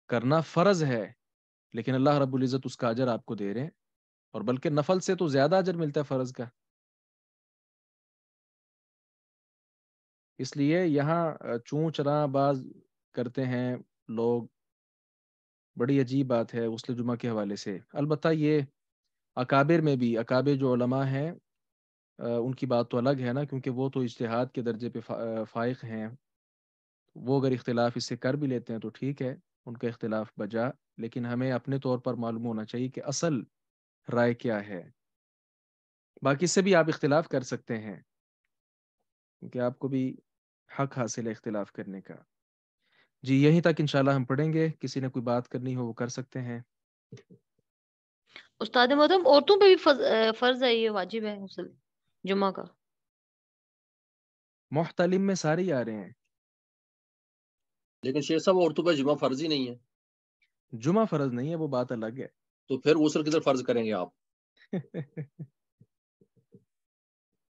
करना फ़र्ज है लेकिन अल्लाह रब्बुल इज़्ज़त उसका अजर आपको दे रहे हैं और बल्कि नफल से तो ज़्यादा अजर मिलता है फ़र्ज का इसलिए यहाँ चूँ चराबाज करते हैं लोग बड़ी अजीब बात है उसल जुमा के हवाले से अलबत् ये अकाबिर में भी अकाबिर जो उलमा हैं उनकी बात तो अलग है ना क्योंकि वो तो इजतहाद के दर्जे पे फाइक हैं वो अगर इख्तलाफ इससे कर भी लेते हैं तो ठीक है उनका इख्तलाफ बजा लेकिन हमें अपने तौर पर मालूम होना चाहिए कि असल राय क्या है बाकी से भी आप इख्तलाफ कर सकते हैं क्योंकि आपको भी हक हासिल है इख्तलाफ करने का जी यहीं तक इंशाल्लाह हम पढ़ेंगे किसी ने कोई बात करनी हो वो कर सकते हैं उस्ताद मोहतरम औरतों पे भी फर्ज है ये वाजिब है जुमा का मोहतलिम में सारे आ रहे हैं लेकिन शेर साहब औरतों पर जुमा फर्ज ही नहीं है जुमा फर्ज नहीं है वो बात अलग है तो फिर गसल किधर फर्ज करेंगे आप <laughs>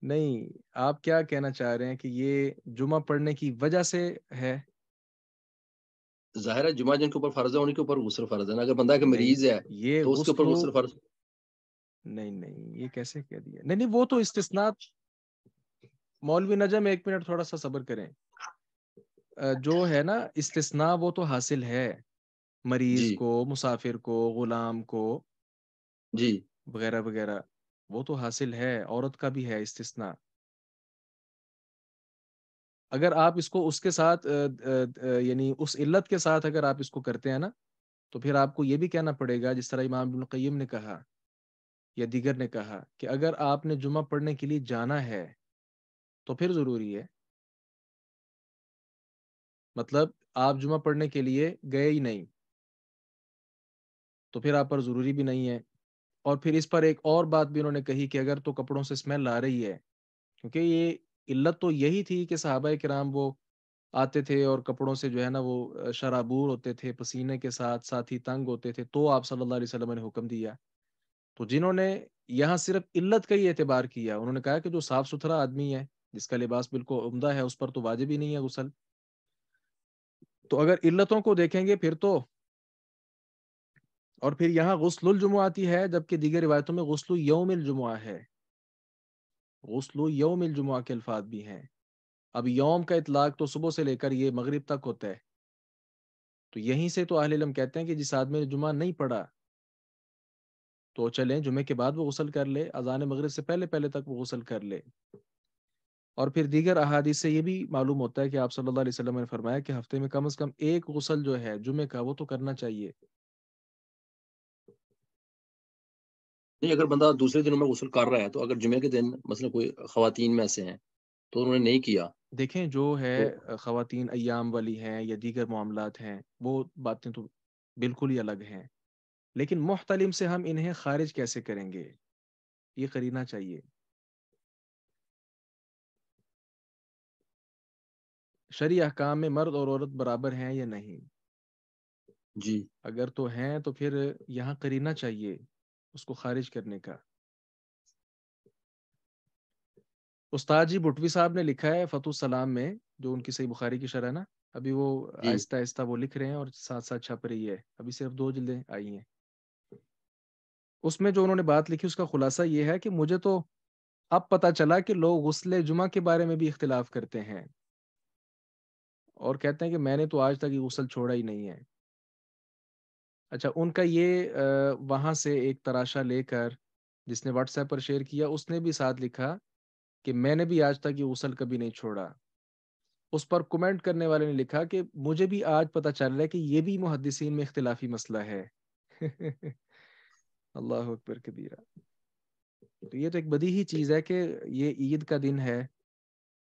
नहीं आप क्या कहना चाह रहे हैं कि ये जुमा पढ़ने की वजह से है जाहिर है जुमा जिनके ऊपर फर्ज है उनके ऊपर गुसल फर्ज है अगर बंदा का मरीज है ये तो उसके ऊपर गुसल फर्ज नहीं नहीं ये कैसे कह दिया नहीं नहीं वो तो इस्तिस्नात मौलवी नजम एक मिनट थोड़ा सा सबर करें जो अच्छा। है ना इस्तना वो तो हासिल है मरीज को मुसाफिर को गुलाम को जी वगैरह वगैरह वो तो हासिल है औरत का भी है इस्तना अगर आप इसको उसके साथ यानी उस इल्लत के साथ अगर आप इसको करते हैं ना तो फिर आपको ये भी कहना पड़ेगा जिस तरह इमाम इब्न ने कहा या दिगर ने कहा कि अगर आपने जुमा पढ़ने के लिए जाना है तो फिर ज़रूरी है मतलब आप जुमा पढ़ने के लिए गए ही नहीं तो फिर आप पर ज़रूरी भी नहीं है और फिर इस पर एक और बात भी उन्होंने कही कि अगर तो कपड़ों से स्मेल आ रही है क्योंकि ये इल्लत तो यही थी कि साहबा कराम वो आते थे और कपड़ों से जो है ना वो शराबूर होते थे पसीने के साथ साथ ही तंग होते थे तो आप सल्लल्लाहु अलैहि वसल्लम ने हुक्म दिया तो जिन्होंने यहाँ सिर्फ इल्लत का ही एतबार किया उन्होंने कहा कि जो साफ़ सुथरा आदमी है जिसका लिबास बिल्कुल उमदा है उस पर तो वाजिब ही नहीं है गुसल तो अगर इल्लतों को देखेंगे फिर तो और फिर यहाँ गसलुल जुमा आती है जबकि दीगर रिवायतों में गसलु यौमिल जुमा है गसलु यौमिल जुमा के अल्फाज भी हैं अब यौम का इतलाक तो सुबह से लेकर ये मगरिब तक होता है तो यहीं से तो अहल इलम कहते हैं कि जिस आदमी ने जुमा नहीं पढ़ा तो चलें जुमे के बाद वो गसल कर ले अजान मगरब से पहले पहले तक वो गसल कर ले और फिर दीगर अहादी से ये भी मालूम होता है कि आप सल्लल्लाहु अलैहि वसल्लम ने फरमाया कि हफ्ते में कम अज कम एक गसल जो है जुमे का वो तो करना चाहिए नहीं अगर बंदा दूसरे दिनों में गसल कर रहा है तो अगर जुमे के दिन मतलब कोई खातन में ऐसे हैं तो उन्होंने नहीं किया देखें जो है तो, खातन अयाम वाली हैं या दीगर मामला हैं वो बातें तो बिल्कुल ही अलग हैं लेकिन मुख्तलिम से हम इन्हें खारिज कैसे करेंगे ये करना चाहिए शरी अहकाम में मर्द और औरत बराबर हैं या नहीं जी अगर तो हैं तो फिर यहाँ करीना चाहिए उसको खारिज करने का उस्ताद जी बुटवी साहब ने लिखा है फतु सलाम में जो उनकी सही बुखारी की शरह ना अभी वो आहिस्ता आहिस्ता वो लिख रहे हैं और साथ साथ छप रही है अभी सिर्फ दो जिले आई हैं उसमें जो उन्होंने बात लिखी उसका खुलासा ये है कि मुझे तो अब पता चला कि लोग गुस्ले जुमा के बारे में भी इख्तिलाफ करते हैं और कहते हैं कि मैंने तो आज तक ये गसल छोड़ा ही नहीं है अच्छा उनका ये वहाँ से एक तराशा लेकर जिसने व्हाट्सएप पर शेयर किया उसने भी साथ लिखा कि मैंने भी आज तक ये गसल कभी नहीं छोड़ा उस पर कमेंट करने वाले ने लिखा कि मुझे भी आज पता चल रहा है कि ये भी मुहदसिन में इख्तलाफी मसला है <laughs> अल्लाह अकबर कबीरा तो ये तो एक बदी ही चीज़ है कि ये ईद का दिन है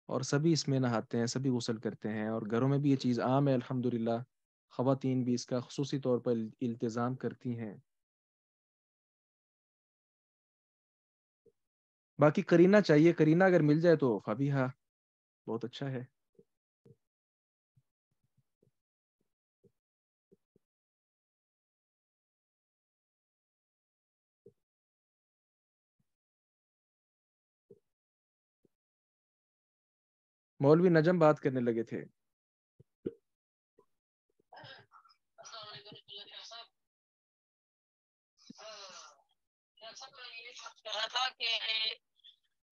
और सभी इसमें नहाते हैं सभी गसल करते हैं और घरों में भी ये चीज़ आम है अल्हम्दुलिल्लाह ख़वातीन भी इसका खसूस तौर पर इल्तज़ाम करती हैं बाकी करीना चाहिए करीना अगर मिल जाए तो फाबी हाँ बहुत अच्छा है मौलवी नजम बात करने लगे थे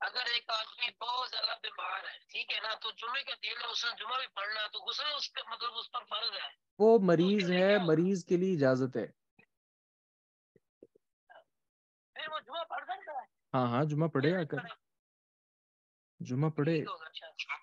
अगर एक आदमी बहुत ज्यादा बीमार है ठीक है ना तो जुमे का दिन है उसने जुमा भी पढ़ना तो गुस्सा उसका मतलब उस पर फर्ज है वो मरीज तो है मरीज के लिए इजाजत है फिर वो जुमा पढ़ सकता है हाँ हाँ जुमा पढ़े आकर जुमा पढ़े अच्छा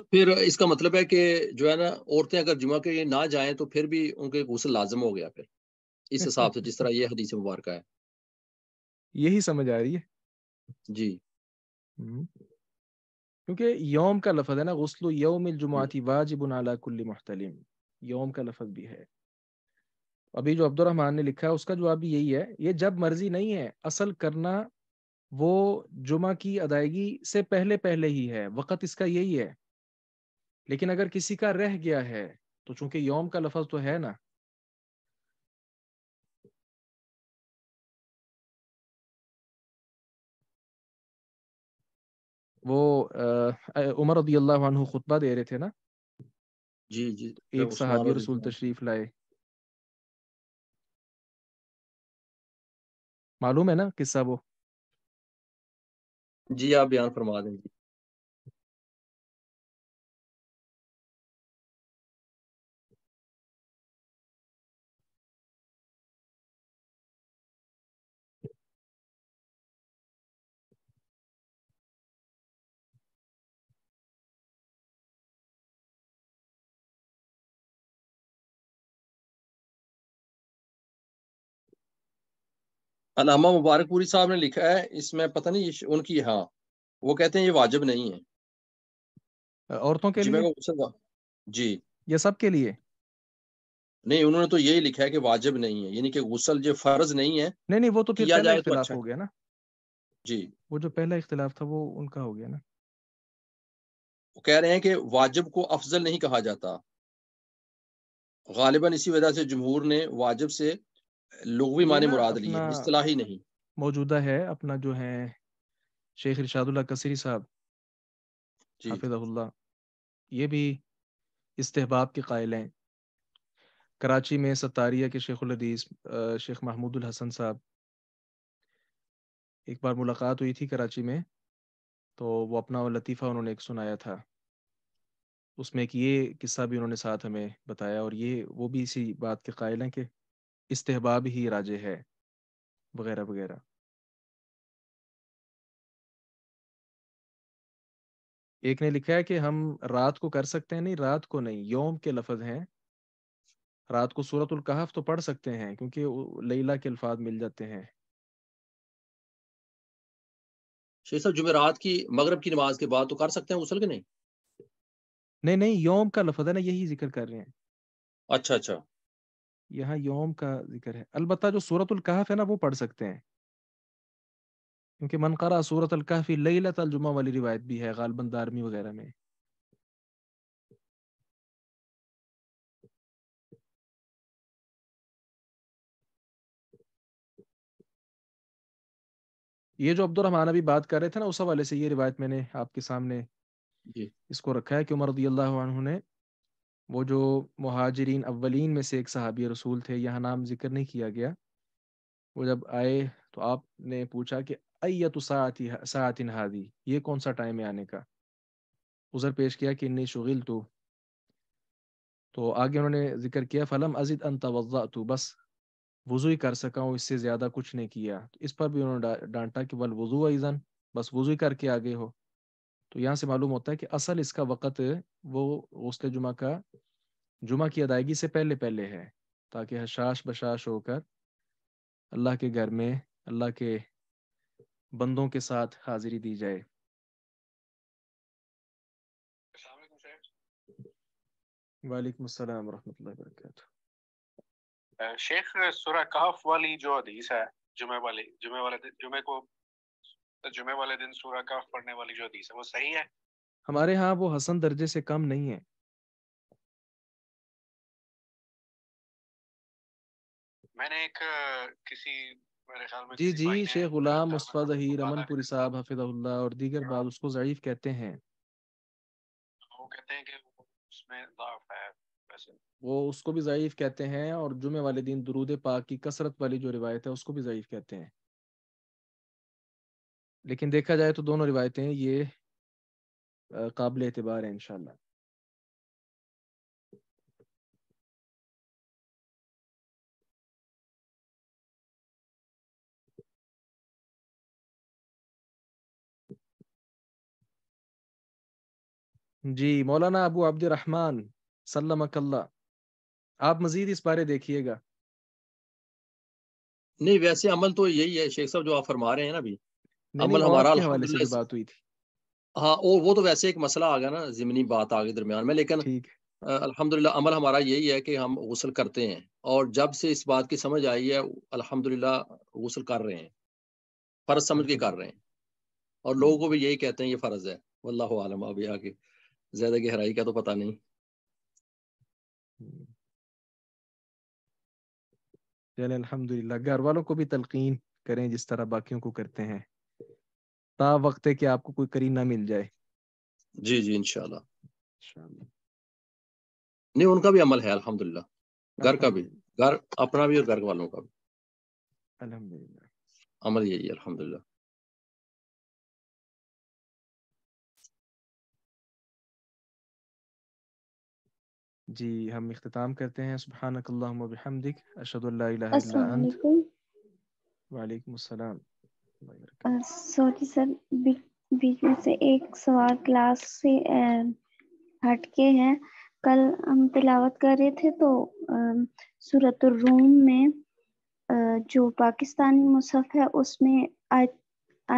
तो फिर इसका मतलब है कि जो है ना औरतें अगर जुमा के लिए ना जाएं तो फिर भी उनके गुसल लाजम हो गया फिर इस <laughs> हिसाब से जिस तरह ये हदीस मुबारक है यही समझ आ रही है जी हम्म। क्योंकि यौम का लफज है ना गसल योम जुमाती वाजिबन अला कुल्ली मुहतलिम योम का लफज भी है अभी जो अब्दुलरहमान ने लिखा है उसका जवाब भी यही है ये जब मर्जी नहीं है असल करना वो जुमा की अदायगी से पहले पहले ही है वक़्त इसका यही है लेकिन अगर किसी का रह गया है तो चूंकि यौम का लफज तो है ना वो आ, उमर रदी अल्लाह खुतबा दे रहे थे ना जी जी एक सहाबी रसूल तशरीफ लाए मालूम है ना किस्सा वो जी आप बयान फरमा दें जी अलामा मुबारकपुरी साहब ने लिखा है इसमें पता नहीं उनकी हाँ वो कहते हैं ये वाजिब नहीं है औरतों के लिए जी ये सब के लिए नहीं उन्होंने तो यही लिखा है कि वाजिब नहीं है यानी कि गुसल जो फर्ज नहीं है नहीं नहीं वो तो किया जाए तो अच्छा हो गया ना जी वो जो पहला इख्तिलाफ था वो उनका हो गया ना वो कह रहे हैं कि वाजिब को अफजल नहीं कहा जाता गालिबा इसी वजह से जमहूर ने वाजिब से लुगवी माने मुराद लिए इस्तलाही नहीं मौजूदा है अपना जो है शेख इरशादुल्ला कसरी साहब हाफिजहुल्लाह ये भी इस्तेहबाब के कायल हैं कराची में सतारिया के शेखुलदीस शेख महमूदुल हसन साहब एक बार मुलाकात हुई थी कराची में तो वो अपना लतीफ़ा उन्होंने एक सुनाया था उसमें एक ये किस्सा भी उन्होंने साथ हमें बताया और ये वो भी इसी बात के कायल हैं कि इस्तेहबाब ही राजे है वगैरह वगैरह एक ने लिखा है कि हम रात को कर सकते हैं नहीं रात को नहीं योम के लफज हैं रात को सूरतुल कहफ तो पढ़ सकते हैं क्योंकि लैला के अल्फाज मिल जाते हैं शेख साहब जुमेरात की मगरब की नमाज के बाद तो कर सकते हैं उसल के नहीं नहीं नहीं योम का लफज है ना यही जिक्र कर रहे हैं अच्छा अच्छा यहाँ योम का जिक्र है अलबत् जो सूरत है ना वो पढ़ सकते हैं क्योंकि मनकरा सूरत कहफी वाली रिवायत भी है गालबन दारमी वगैरह में ये जो अब्दुलरहमान अभी बात कर रहे थे ना उस हवाले से ये रिवायत मैंने आपके सामने इसको रखा है कि उमर रदी अल्लाह ने वो जो महाजरीन अवलिन में से एक सहाबी रसूल थे यहाँ नाम जिक्र नहीं किया गया वो जब आए तो आपने पूछा कि अयत सातिन हादी ये कौन सा टाइम है आने का उज़र पेश किया कि इन्नी शुगिल तो तो आगे उन्होंने जिक्र किया फ़लम अजिद अन तवज़ा तो बस वज़ू ही कर सका हूँ इससे ज़्यादा कुछ नहीं किया तो इस पर भी उन्होंने डांटा कि वल वज़ू आईजन बस वज़ू करके आगे हो तो यहाँ से मालूम होता है कि असल इसका वक़्त वो गसल जुमा का जुमा की अदायगी से पहले पहले है ताकि हशाश बशाश होकर अल्लाह के घर में अल्लाह के बंदों के साथ हाजिरी दी जाए वालेकुम अस्सलाम वरहमतुल्लाहि बरकातहू शेख सूरह कहफ वाली जो हदीस है जुमे वाली जुमे वाले जुमे को तो जुमे वाले दिन सूरा काफ पढ़ने वाली जो हदीस है वो सही है हमारे यहाँ वो हसन दर्जे से कम नहीं है मैंने एक किसी मेरे ख्याल में जी जी शेख गुलाम मुस्तफ़ा जहीर अमनपुरी साहब हफिजहुल्ला और दीगर हाँ। बाद उसको ज़ईफ कहते हैं वो कहते हैं कि उसमें ضعف है वो उसको भी ज़ईफ कहते हैं और जुमे वाले दिन दरूद पाक की कसरत वाली जो रिवायत है उसको भी ज़ईफ कहते हैं लेकिन देखा जाए तो दोनों रिवायतें ये काबिल एतबार हैं इनशाला जी मौलाना अबू आब्दरहमान सल्लमकल्ला आप मजीद इस बारे देखिएगा नहीं वैसे अमल तो यही है शेख साहब जो आप फरमा रहे हैं ना अभी अमल हमारा बात हुई थी हाँ और वो तो वैसे एक मसला आ गया ना जिमनी बात आ गई दरमियान में लेकिन अल्हम्दुलिल्लाह अमल हमारा यही है कि हम गसल करते हैं और जब से इस बात की समझ आई है अल्हम्दुलिल्लाह गसल कर रहे हैं फ़र्ज समझ के कर रहे हैं और हम्म। लोगों को भी यही कहते हैं ये फ़र्ज है वल्लाह आलम अभी आगे ज़्यादा गहराई का तो पता नहीं चले अलहमदिल्ला घर वालों को भी तलकिन करें जिस तरह बाकियों को करते हैं ता वक्त है कि आपको कोई करीब ना मिल जाए जी जी इनशाला नहीं उनका भी अमल है अल्हम्दुलिल्लाह घर का भी घर अपना भी और घर वालों का भी अल्हम्दुलिल्लाह अमल यही है अल्हम्दुलिल्लाह जी हम इख्ताम करते हैं सुबहानक अल्लाह अशद वालेकुम अस्सलाम सॉरी uh, सर बीच में से एक सवाल क्लास से हटके हैं कल हम तिलावत कर रहे थे तो सूरत रूम में जो पाकिस्तानी मुसफ है उसमें आयत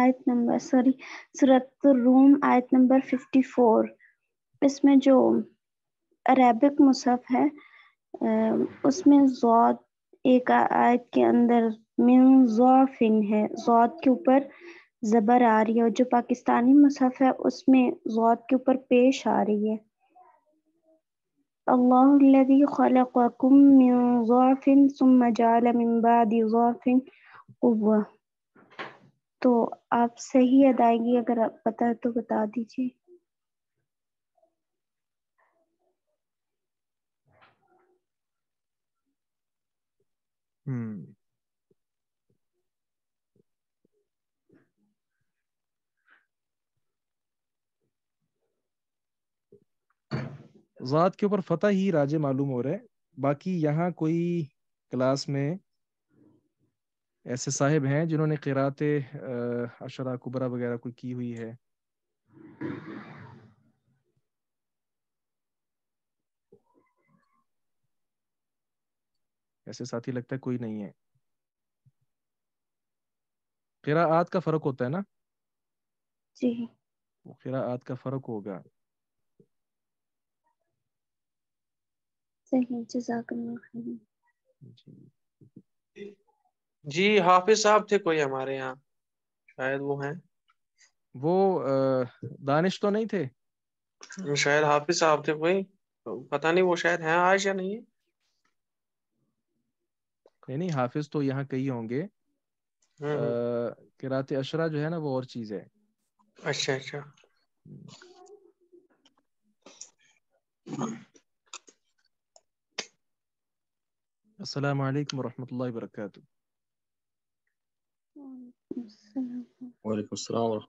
आयत नंबर सॉरी सूरत रूम आयत नंबर 54 इसमें जो अरेबिक मुसफ है उसमें जो एक आयत के अंदर मिन है जौत के ऊपर ज़बर आ रही है और जो पाकिस्तानी मुसहफ है उसमें जौत के ऊपर पेश आ रही है अल्लाहदी खलकुम मिन ज़ौफ़िन सुम जाल मिन बाद ज़ौफ़िन कुव्वा तो आप सही अदायगी अगर आप पता है तो बता दीजिए हम्म ज़ात के ऊपर फतेह ही राजे मालूम हो रहे बाकी यहाँ कोई क्लास में ऐसे साहेब हैं जिन्होंने किरात अशरा कुबरा वगैरह कोई की हुई है ऐसे साथी लगता है कोई नहीं है किरात का फर्क होता है ना जी किरात का फर्क होगा जी जी हाफिज साहब थे कोई हमारे यहाँ शायद वो हैं वो दानिश तो नहीं थे शायद हाफिज साहब थे कोई तो पता नहीं वो शायद हैं आज या नहीं नहीं नहीं हाफिज तो यहाँ कई होंगे हम्म, हम्म। किरात अशरा जो है ना वो और चीज है अच्छा अच्छा हम्म। السلام عليكم ورحمة الله وبركاته وعليكم السلام ورحمة